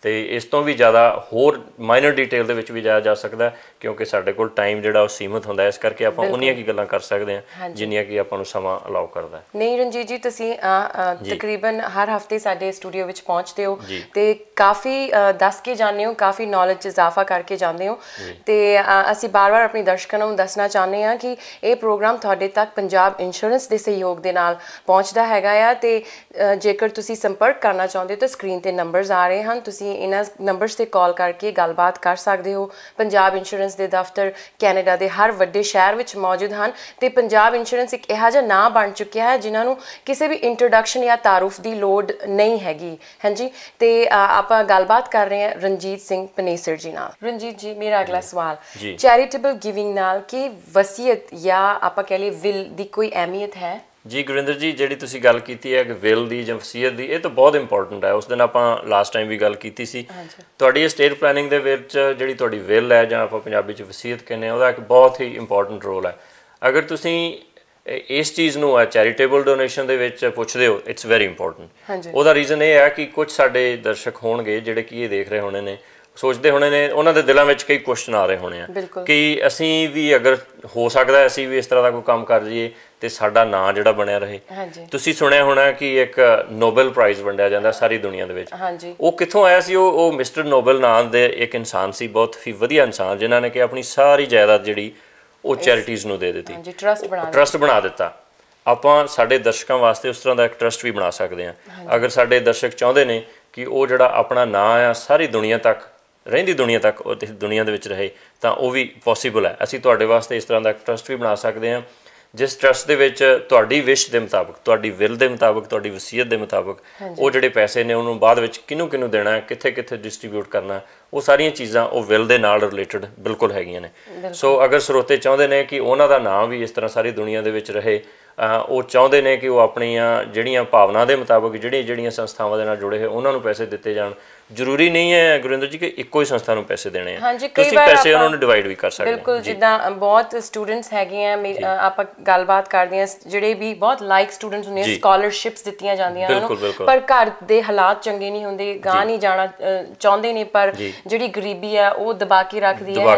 ਤੇ ਇਸ ਤੋਂ ਵੀ ਜ਼ਿਆਦਾ ਹੋਰ ਮਾਈਨਰ ਡਿਟੇਲ ਦੇ ਵਿੱਚ ਵੀ ਜਾਇਆ ਜਾ ਸਕਦਾ ਕਿਉਂਕਿ ਸਾਡੇ ਕੋਲ ਟਾਈਮ ਜਿਹੜਾ ਉਹ ਸੀਮਤ ਹੁੰਦਾ ਹੈ ਇਸ ਕਰਕੇ ਆਪਾਂ ਉਹਨੀਆਂ ਕੀ ਗੱਲਾਂ ਕਰ ਸਕਦੇ ਹਾਂ ਜਿੰਨੀਆਂ ਕਿ ਆਪਾਂ ਨੂੰ ਸਮਾਂ ਅਲਾਉ ਕਰਦਾ ਨਹੀਂ ਰਣਜੀਤ ਜੀ ਤੁਸੀਂ ਤਕਰੀਬਨ ਹਰ ਹਫਤੇ ਸਾਡੇ ਸਟੂਡੀਓ ਵਿੱਚ ਪਹੁੰਚਦੇ ਹੋ ਤੇ ਕਾਫੀ ਦੱਸ ਕੇ ਜਾਂਦੇ ਹੋ ਕਾਫੀ ਨੌਲੇਜ ਇਜ਼ਾਫਾ ਕਰਕੇ ਜਾਂਦੇ ਹੋ ਤੇ ਅਸੀਂ ਬਾਰ-ਬਾਰ ਆਪਣੀ ਦਰਸ਼ਕਾਂ ਨੂੰ ਦੱਸਣਾ ਚਾਹੁੰਦੇ ਹਾਂ ਕਿ ਇਹ ਪ੍ਰੋਗਰਾਮ ਤੁਹਾਡੇ ਤੱਕ ਪੰਜਾਬ ਇੰਸ਼ੋਰੈਂਸ ਦੇ ਸਹਿਯੋਗ ਦੇ ਨਾਲ ਪਹੁੰਚਦਾ ਹੈਗਾ ਆ ਤੇ ਜੇਕਰ ਤੁਸੀਂ ਸੰਪਰਕ ਕਰਨਾ ਚਾਹੁੰਦੇ ਹੋ ਤਾਂ ਸਕਰੀਨ ਤੇ ਨੰਬਰਸ ਆ ਰਹੇ ਹਨ ਤੁਸੀਂ ਤੁਸੀਂ ਇਹਨਾਂ ਨੰਬਰਸ ਤੇ ਕਾਲ ਕਰਕੇ ਗੱਲਬਾਤ ਕਰ ਸਕਦੇ ਹੋ ਪੰਜਾਬ ਇੰਸ਼ੋਰੈਂਸ ਦੇ ਦਫ਼ਤਰ ਕੈਨੇਡਾ ਦੇ ਹਰ ਵੱਡੇ ਸ਼ਹਿਰ ਵਿੱਚ ਮੌਜੂਦ ਹਨ ਤੇ ਪੰਜਾਬ ਇੰਸ਼ੋਰੈਂਸ ਇੱਕ ਇਹੋ ਜਿਹਾ ਨਾਂ ਬਣ ਚੁੱਕਿਆ ਹੈ ਜਿਨ੍ਹਾਂ ਨੂੰ ਕਿਸੇ ਵੀ ਇੰਟਰੋਡਕਸ਼ਨ ਜਾਂ ਤਾਰੂਫ ਦੀ ਲੋੜ ਨਹੀਂ ਹੈਗੀ ਹਾਂਜੀ ਤੇ ਆਪਾਂ ਗੱਲਬਾਤ ਕਰ ਰਹੇ ਹਾਂ ਰਣਜੀਤ ਸਿੰਘ ਪਨੇਸਰ ਜੀ ਨਾਲ ਰਣਜੀਤ ਜੀ ਮੇਰਾ ਅਗਲਾ ਸਵਾਲ ਚੈਰੀਟੇਬਲ ਗਿਵਿੰਗ ਨਾਲ ਕੀ ਵਸੀਅਤ ਜਾਂ ਆਪਾਂ ਕਹ ਲਈ ਵਿਲ ਦੀ ਕੋਈ ਅਹਿਮੀਅਤ ਹੈ ਜੀ ਗੁਰਿੰਦਰ ਜੀ ਜਿਹੜੀ ਤੁਸੀਂ ਗੱਲ ਕੀਤੀ ਹੈ ਕਿ ਵਿਲ ਦੀ ਜਾਂ ਫਸੀਅਤ ਦੀ ਇਹ ਤਾਂ ਬਹੁਤ ਇੰਪੋਰਟੈਂਟ ਹੈ ਉਸ ਦਿਨ ਆਪਾਂ ਲਾਸਟ ਟਾਈਮ ਵੀ ਗੱਲ ਕੀਤੀ ਸੀ ਤੁਹਾਡੀ ਸਟੇਟ ਪਲੈਨਿੰਗ ਦੇ ਵਿੱਚ ਜਿਹੜੀ ਤੁਹਾਡੀ ਵਿਲ ਹੈ ਜਾਂ ਆਪਾਂ ਪੰਜਾਬੀ ਚ ਵਸੀਅਤ ਕਹਿੰਦੇ ਆ ਉਹਦਾ ਇੱਕ ਬਹੁਤ ਹੀ ਇੰਪੋਰਟੈਂਟ ਰੋਲ ਹੈ ਅਗਰ ਤੁਸੀਂ ਇਸ ਚੀਜ਼ ਨੂੰ ਆ ਚੈਰੀਟੇਬਲ ਡੋਨੇਸ਼ਨ ਦੇ ਵਿੱਚ ਪੁੱਛਦੇ ਹੋ ਇਟਸ ਵੈਰੀ ਇੰਪੋਰਟੈਂਟ ਉਹਦਾ ਰੀਜ਼ਨ ਇਹ ਹੈ ਕਿ ਕੁਝ ਸਾਡੇ ਦਰਸ਼ਕ ਹੋਣਗੇ ਜਿਹੜੇ ਕੀ ਇਹ ਦੇਖ ਰਹੇ ਹੋਣੇ ਨੇ ਸੋਚਦੇ ਹੋਣੇ ਨੇ ਉਹਨਾਂ ਦੇ ਦਿਲਾਂ ਵਿੱਚ ਕਈ ਕੁਐਸਚਨ ਆ ਰਹੇ ਹੋਣੇ ਆ ਕਿ ਅਸੀਂ ਵੀ ਅਗਰ ਹੋ ਸਕਦਾ ਅਸੀਂ ਵੀ ਇਸ ਤਰ੍ਹਾਂ ਦਾ ਕੋਈ ਕੰਮ ਕਰ ਜਾਈਏ ਤੇ ਸਾਡਾ ਨਾਂ ਜਿਹੜਾ ਬਣਿਆ ਰਹੇ ਤੁਸੀਂ ਸੁਣਿਆ ਹੋਣਾ ਕਿ ਇੱਕ ਨੋਬਲ ਪ੍ਰਾਈਜ਼ ਵੰਡਿਆ ਜਾਂਦਾ ਸਾਰੀ ਦੁਨੀਆ ਦੇ ਵਿੱਚ ਉਹ ਕਿੱਥੋਂ ਆਇਆ ਸੀ ਉਹ ਉਹ ਮਿਸਟਰ ਨੋਬਲ ਨਾਮ ਦੇ ਇੱਕ ਇਨਸਾਨ ਸੀ ਬਹੁਤ ਹੀ ਵਧੀਆ ਇਨਸਾਨ ਜਿਨ੍ਹਾਂ ਨੇ ਕਿ ਆਪਣੀ ਸਾਰੀ ਜਾਇਦਾਦ ਜਿਹੜੀ ਉਹ ਚੈਰਿਟੀਜ਼ ਨੂੰ ਦੇ ਦਿੱਤੀ ਹਾਂਜੀ ਟਰਸਟ ਬਣਾ ਦਿੱਤਾ ਟਰਸਟ ਬਣਾ ਦਿੱਤਾ ਆਪਾਂ ਸਾਡੇ ਦਰਸ਼ਕਾਂ ਵਾਸਤੇ ਉਸ ਤਰ੍ਹਾਂ ਦਾ ਇੱਕ ਟਰਸਟ ਵੀ ਬਣਾ ਸਕਦੇ ਹਾਂ ਅਗਰ ਸਾਡੇ ਦਰਸ਼ਕ ਚਾਹੁੰਦੇ ਨੇ ਕਿ ਉਹ ਜਿਹੜਾ ਆਪਣਾ ਨਾਂ ਆ ਸਾਰੀ ਦੁਨੀਆ ਤੱਕ ਰਹਿੰਦੀ ਦੁਨੀਆ ਤੱਕ ਉਹ ਦੁਨੀਆ ਦੇ ਵਿੱਚ ਰਹੇ ਤਾਂ ਉਹ ਵੀ ਪੋਸੀਬਲ ਹੈ ਅਸੀਂ ਤੁਹਾਡੇ ਵਾਸਤੇ ਇਸ ਤਰ੍ਹਾਂ ਦਾ ਟਰਸਟ ਵੀ ਬਣਾ ਸਕਦੇ ਹਾਂ ਜਿਸ ਟਰਸਟ ਦੇ ਵਿੱਚ ਤੁਹਾਡੀ ਵਿਸ਼ ਦੇ ਮੁਤਾਬਕ ਤੁਹਾਡੀ ਵਿਲ ਦੇ ਮੁਤਾਬਕ ਤੁਹਾਡੀ ਵਸੀਅਤ ਦੇ ਮੁਤਾਬਕ ਉਹ ਜਿਹੜੇ ਪੈਸੇ ਨੇ ਉਹਨੂੰ ਬਾਅਦ ਵਿੱਚ ਕਿਨੂੰ ਕਿਨੂੰ ਦੇਣਾ ਹੈ ਕਿੱਥੇ ਕਿੱਥੇ ਡਿਸਟ੍ਰਿਬਿਊਟ ਕਰਨਾ ਉਹ ਸਾਰੀਆਂ ਚੀਜ਼ਾਂ ਉਹ ਵਿਲ ਦੇ ਨਾਲ ਰਿਲੇਟਡ ਬਿਲਕੁਲ ਹੈਗੀਆਂ ਨੇ ਸੋ ਅਗਰ ਸਰੋਤੇ ਚਾਹੁੰਦੇ ਨੇ ਕਿ ਉਹਨਾਂ ਦਾ ਨਾਮ ਵੀ ਇਸ ਤਰ੍ਹਾਂ ਸਾਰੀ ਦੁਨੀਆ ਦੇ ਵਿੱਚ ਰਹੇ ਉਹ ਚਾਹੁੰਦੇ ਨੇ ਕਿ ਉਹ ਆਪਣੀਆਂ ਜਿਹੜੀਆਂ ਭਾਵਨਾ ਦੇ ਮੁਤਾਬਕ ਜਿਹੜੀਆਂ ਜਿਹੜੀਆਂ ਸੰਸਥਾਵਾਂ ਦੇ ਨਾਲ ਜੁੜੇ ਹੋਏ ਉਹਨਾਂ ਨੂੰ ਪੈਸੇ ਦਿੱਤੇ ਜਾਣ ਜ਼ਰੂਰੀ ਨਹੀਂ ਹੈ ਗੁਰਿੰਦਰ ਜੀ ਕਿ ਇੱਕੋ ਹੀ ਸੰਸਥਾ ਨੂੰ ਪੈਸੇ ਦੇਣੇ ਆ ਤੁਸੀਂ ਪੈਸੇ ਉਹਨਾਂ ਨੂੰ ਡਿਵਾਈਡ ਵੀ ਕਰ ਸਕਦੇ ਹੋ ਬਿਲਕੁਲ ਜਿੱਦਾਂ ਬਹੁਤ ਸਟੂਡੈਂਟਸ ਹੈਗੇ ਆ ਆਪਾਂ ਗੱਲਬਾਤ ਕਰਦੇ ਆ ਜਿਹੜੇ ਵੀ ਬਹੁਤ ਲਾਈਕ ਸਟੂਡੈਂਟਸ ਨੇ ਸਕਾਲਰਸ਼ਿਪਸ ਦਿੱਤੀਆਂ ਜਾਂਦੀਆਂ ਉਹਨਾਂ ਨੂੰ ਪਰ ਘਰ ਦੇ ਹਾਲਾਤ ਚੰਗੇ ਨਹੀਂ ਹੁੰਦੇ ਗਾਂ ਨਹੀਂ ਜਾਣਾ ਚਾਹੁੰਦੇ ਨੇ ਪਰ ਜਿਹੜੀ ਗਰੀਬੀ ਆ ਉਹ ਦਬਾ ਕੇ ਰੱਖਦੀ ਹੈ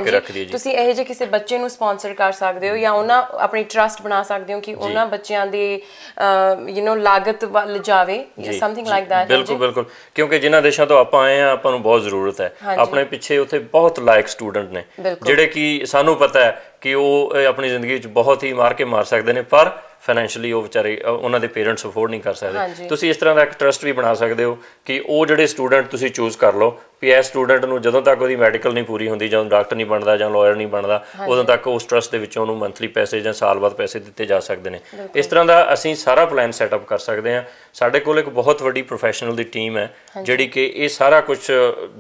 ਤੁਸੀਂ ਇਹੋ ਜੇ ਕਿਸੇ ਬੱਚੇ ਨੂੰ ਸਪਾਂਸਰ ਕਰ ਸਕਦੇ ਹੋ ਜਾਂ ਉਹਨਾਂ ਆਪਣੀ ਟਰਸਟ ਬਣਾ ਸਕਦੇ ਹੋ ਕਿ ਉਹਨਾਂ ਬੱਚਿਆਂ ਦੀ ਯੂ نو ਲਾਗਤ ਵੱਲ ਜਾਵੇ ਸਮਥਿੰਗ ਲਾਈਕ ਦੈਟ ਬਿਲਕੁਲ ਬਿਲਕੁਲ ਕਿਉਂਕਿ ਜਿਨ੍ਹਾਂ ਦੇਸ਼ਾਂ ਤੋਂ ਆਪਾਂ ਆਏ ਆ ਆਪਾਂ ਨੂੰ ਬਹੁਤ ਜ਼ਰੂਰਤ ਹੈ ਆਪਣੇ ਪਿੱਛੇ ਉੱਥੇ ਬਹੁਤ ਲਾਇਕ ਸਟੂਡੈਂਟ ਨੇ ਜਿਹੜੇ ਕਿ ਸਾਨੂੰ ਪਤਾ ਹੈ ਕਿ ਉਹ ਆਪਣੀ ਜ਼ਿੰਦਗੀ ਵਿੱਚ ਬਹੁਤ ਹੀ ਮਾਰ ਕੇ ਮਾਰ ਸਕਦੇ ਨੇ ਪਰ ਫਾਈਨੈਂਸ਼ਲੀ ਉਹ ਵਿਚਾਰੇ ਉਹਨਾਂ ਦੇ ਪੇਰੈਂਟਸ ਅਫੋਰਡ ਨਹੀਂ ਕਰ ਸਕਦੇ ਤੁਸੀਂ ਇਸ ਤਰ੍ਹਾਂ ਦਾ ਇੱਕ ਟਰਸਟ ਵੀ ਬਣਾ ਸਕਦੇ ਹੋ ਕਿ ਉਹ ਜਿਹੜੇ ਸਟੂਡੈਂਟ ਤੁਸੀਂ ਚੂਜ਼ ਕਰ ਲਓ ਵੀ ਇਹ ਸਟੂਡੈਂਟ ਨੂੰ ਜਦੋਂ ਤੱਕ ਉਹਦੀ ਮੈਡੀਕਲ ਨਹੀਂ ਪੂਰੀ ਹੁੰਦੀ ਜਾਂ ਡਾਕਟਰ ਨਹੀਂ ਬਣਦਾ ਜਾਂ ਲਾਇਰ ਨਹੀਂ ਬਣਦਾ ਉਦੋਂ ਤੱਕ ਉਸ ਟਰਸਟ ਦੇ ਵਿੱਚ ਉਹਨੂੰ ਮੰਥਲੀ ਪੈਸੇ ਜਾਂ ਸਾਲ ਬਾਅਦ ਪੈਸੇ ਦਿੱਤੇ ਜਾ ਸਕਦੇ ਨੇ ਇਸ ਤਰ੍ਹਾਂ ਦਾ ਅਸੀਂ ਸਾਰਾ ਪਲਾਨ ਸੈਟਅਪ ਕਰ ਸਕਦੇ ਹਾਂ ਸਾਡੇ ਕੋਲ ਇੱਕ ਬਹੁਤ ਵੱਡੀ ਪ੍ਰੋਫੈਸ਼ਨਲ ਦੀ ਟੀਮ ਹੈ ਜਿਹੜੀ ਕਿ ਇਹ ਸਾਰਾ ਕੁਝ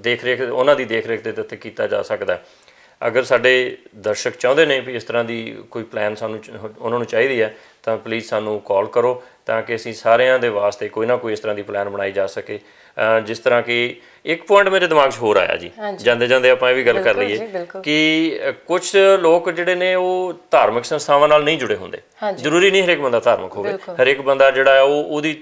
ਦੇਖ ਰੇਖ ਉਹਨਾਂ ਦੀ ਦੇਖ ਰੇਖ ਦੇ ਕੀਤਾ ਜਾ ਸਕਦਾ ਹੈ ਅਗਰ ਸਾਡੇ ਦਰਸ਼ਕ ਚਾਹੁੰਦੇ ਨੇ ਵੀ ਇਸ ਤਰ੍ਹਾਂ ਦੀ ਕੋਈ ਪਲਾਨ ਸਾਨੂੰ ਉਹਨਾਂ ਨੂੰ ਚਾਹੀਦੀ ਹੈ ਤਾਂ ਪਲੀਜ਼ ਸਾਨੂੰ ਕਾਲ ਕਰੋ ਤਾਂ ਕਿ ਅਸੀਂ ਸਾਰਿਆਂ ਦੇ ਵਾਸਤੇ ਕੋਈ ਨਾ ਕੋਈ ਇਸ ਤਰ੍ਹਾਂ ਦੀ ਪਲਾਨ ਬਣਾਈ ਜਾ ਸਕੇ ਜਿਸ ਤਰ੍ਹਾਂ ਕਿ ਇੱਕ ਪੁਆਇੰਟ ਮੇਰੇ ਦਿਮਾਗ 'ਚ ਹੋਰ ਆਇਆ ਜੀ ਜਾਂਦੇ ਜਾਂਦੇ ਆਪਾਂ ਇਹ ਵੀ ਗੱਲ ਕਰ ਲਈਏ ਕਿ ਕੁਝ ਲੋਕ ਜਿਹੜੇ ਨੇ ਉਹ ਧਾਰਮਿਕ ਸੰਸਥਾਵਾਂ ਨਾਲ ਨਹੀਂ ਜੁੜੇ ਹੁੰਦੇ ਜ਼ਰੂਰੀ ਨਹੀਂ ਹਰੇਕ ਬੰਦਾ ਧਾਰਮਿਕ ਹੋਵੇ ਹਰੇਕ ਬੰਦਾ ਜਿਹੜਾ ਹੈ ਉਹ ਉਹਦੀ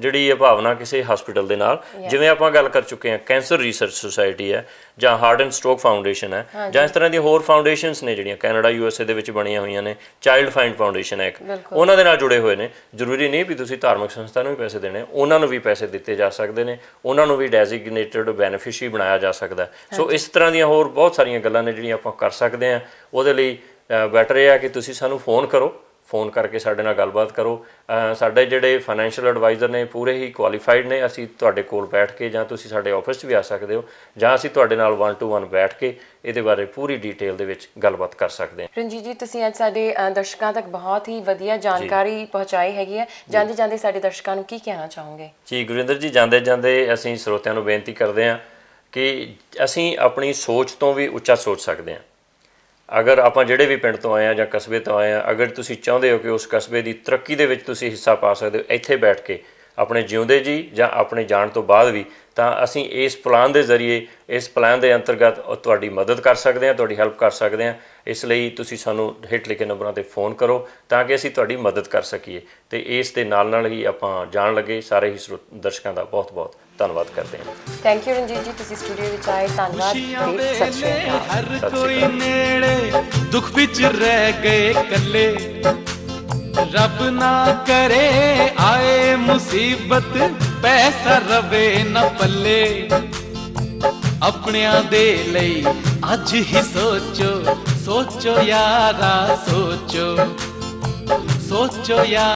ਜਿਹੜੀ ਇਹ ਭਾਵਨਾ ਕਿਸੇ ਹਸਪੀਟਲ ਦੇ ਨਾਲ ਜਿਵੇਂ ਆਪਾਂ ਗੱਲ ਕਰ ਚੁੱਕੇ ਹਾਂ ਕੈਂਸਰ ਰਿਸਰਚ ਸੁਸਾਇਟੀ ਹੈ ਜਾਂ ਹਾਰਟ ਐਂਡ ਸਟ੍ਰੋਕ ਫਾਊਂਡੇਸ਼ਨ ਹੈ ਜਾਂ ਇਸ ਤਰ੍ਹਾਂ ਦੀ ਹੋਰ ਫਾਊਂਡੇਸ਼ਨਸ ਨੇ ਜਿਹੜੀਆਂ ਕੈਨੇਡਾ ਯੂ ਐਸ ਏ ਦੇ ਵਿੱਚ ਬਣੀਆਂ ਹੋਈਆਂ ਨੇ ਚਾਈਲਡ ਫਾਈਂਡ ਫਾਊਂਡੇਸ਼ਨ ਹੈ ਇੱਕ ਉਹਨਾਂ ਦੇ ਨਾਲ ਜੁੜੇ ਹੋਏ ਨੇ ਜ਼ਰੂਰੀ ਨਹੀਂ ਵੀ ਤੁਸੀਂ ਧਾਰਮਿਕ ਸੰਸਥਾ ਨੂੰ ਵੀ ਪੈਸੇ ਦੇਣੇ ਉਹਨਾਂ ਨੂੰ ਵੀ ਪੈਸੇ ਦਿੱਤੇ ਜਾ ਸਕਦੇ ਨੇ ਉਹਨਾਂ ਨੂੰ ਵੀ ਡੈਜ਼ਿਗਨੇਟਿਡ ਬੈਨੀਫਿਸ਼ੀ ਬਣਾਇਆ ਜਾ ਸਕਦਾ ਸੋ ਇਸ ਤਰ੍ਹਾਂ ਦੀਆਂ ਹੋਰ ਬਹੁਤ ਸਾਰੀਆਂ ਗੱਲਾਂ ਨੇ ਜਿਹੜੀਆਂ ਆਪਾਂ ਕਰ ਸਕਦੇ ਆ ਉਹਦੇ ਲਈ ਬੈਟਰ ਇਹ ਆ ਕਿ ਤੁਸੀਂ ਸਾਨੂੰ ਫੋਨ ਕਰੋ ਫੋਨ ਕਰਕੇ ਸਾਡੇ ਨਾਲ ਗੱਲਬਾਤ ਕਰੋ ਸਾਡੇ ਜਿਹੜੇ ਫਾਈਨੈਂਸ਼ੀਅਲ ਐਡਵਾਈਜ਼ਰ ਨੇ ਪੂਰੇ ਹੀ ਕੁਆਲੀਫਾਈਡ ਨੇ ਅਸੀਂ ਤੁਹਾਡੇ ਕੋਲ ਬੈਠ ਕੇ ਜਾਂ ਤੁਸੀਂ ਸਾਡੇ ਆਫਿਸ 'ਚ ਵੀ ਆ ਸਕਦੇ ਹੋ ਜਾਂ ਅਸੀਂ ਤੁਹਾਡੇ ਨਾਲ 1 ਟੂ 1 ਬੈਠ ਕੇ ਇਹਦੇ ਬਾਰੇ ਪੂਰੀ ਡਿਟੇਲ ਦੇ ਵਿੱਚ ਗੱਲਬਾਤ ਕਰ ਸਕਦੇ ਹਾਂ ਰਣਜੀਤ ਜੀ ਤੁਸੀਂ ਅੱਜ ਸਾਡੇ ਦਰਸ਼ਕਾਂ ਤੱਕ ਬਹੁਤ ਹੀ ਵਧੀਆ ਜਾਣਕਾਰੀ ਪਹੁੰਚਾਈ ਹੈਗੀ ਹੈ ਜਾਂਦੇ ਜਾਂਦੇ ਸਾਡੇ ਦਰਸ਼ਕਾਂ ਨੂੰ ਕੀ ਕਹਿਣਾ ਚਾਹੋਗੇ ਜੀ ਗੁਰਿੰਦਰ ਜੀ ਜਾਂਦੇ ਜਾਂਦੇ ਅਸੀਂ ਸਰੋਤਿਆਂ ਨੂੰ ਬੇਨਤੀ ਕਰਦੇ ਹਾਂ ਕਿ ਅਸੀਂ ਆਪਣੀ ਸੋਚ ਤੋਂ ਵੀ ਉੱਚਾ ਸੋਚ ਸਕਦੇ ਹਾਂ ਅਗਰ ਆਪਾਂ ਜਿਹੜੇ ਵੀ ਪਿੰਡ ਤੋਂ ਆਏ ਆ ਜਾਂ ਕਸਬੇ ਤੋਂ ਆਏ ਆ ਅਗਰ ਤੁਸੀਂ ਚਾਹੁੰਦੇ ਹੋ ਕਿ ਉਸ ਕਸਬੇ ਦੀ ਤਰੱਕੀ ਦੇ ਵਿੱਚ ਤੁਸੀਂ ਹਿੱਸਾ ਪਾ ਸਕਦੇ ਹੋ ਇੱਥੇ ਬੈਠ ਕੇ ਆਪਣੇ ਜਿਉਂਦੇ ਜੀ ਜਾਂ ਆਪਣੇ ਜਾਣ ਤੋਂ ਬਾਅਦ ਵੀ ਤਾਂ ਅਸੀਂ ਇਸ ਪਲਾਨ ਦੇ ਜ਼ਰੀਏ ਇਸ ਪਲਾਨ ਦੇ ਅੰਤਰਗਤ ਤੁਹਾਡੀ ਮਦਦ ਕਰ ਸਕਦੇ ਹਾਂ ਤੁਹਾਡੀ ਹੈਲਪ ਕਰ ਸਕਦੇ ਹਾਂ ਇਸ ਲਈ ਤੁਸੀਂ ਸਾਨੂੰ ਹਿੱਟ ਲਿਖੇ ਨੰਬਰਾਂ ਤੇ ਫੋਨ ਕਰੋ ਤਾਂ ਕਿ ਅਸੀਂ ਤੁਹਾਡੀ ਮਦਦ ਕਰ ਸਕੀਏ ਤੇ ਇਸ ਦੇ ਨਾਲ ਨਾਲ ਹੀ ਆਪਾਂ ਜਾਣ ਲੱਗੇ ਸਾਰੇ ਹੀ ਸਰੋਤ ਦਰਸ਼ਕਾਂ ਦਾ ਬਹੁਤ ਬਹੁਤ ਧੰਨਵਾਦ ਕਰਦੇ ਹਾਂ ਥੈਂਕ ਯੂ ਰਣਜੀਤ ਜੀ ਤੁਸੀਂ ਸਟੂਡੀਓ ਵਿੱਚ ਆਏ ਧੰਨਵਾਦ ਹਰ ਕੋਈ ਨੇੜੇ ਦੁੱਖ ਵਿੱਚ ਰਹਿ ਗਏ ਇਕੱਲੇ ਰੱਬ ਨਾ ਕਰੇ ਆਏ ਮੁਸੀਬਤ ਪੈਸਾ ਰਵੇ ਨਾ ਪੱਲੇ ਆਪਣਿਆਂ ਦੇ ਲਈ ਅੱਜ ਹੀ ਸੋਚੋ ਸੋਚੋ ਯਾਰਾ ਸੋਚੋ ਸੋਚੋ ਯਾਰਾ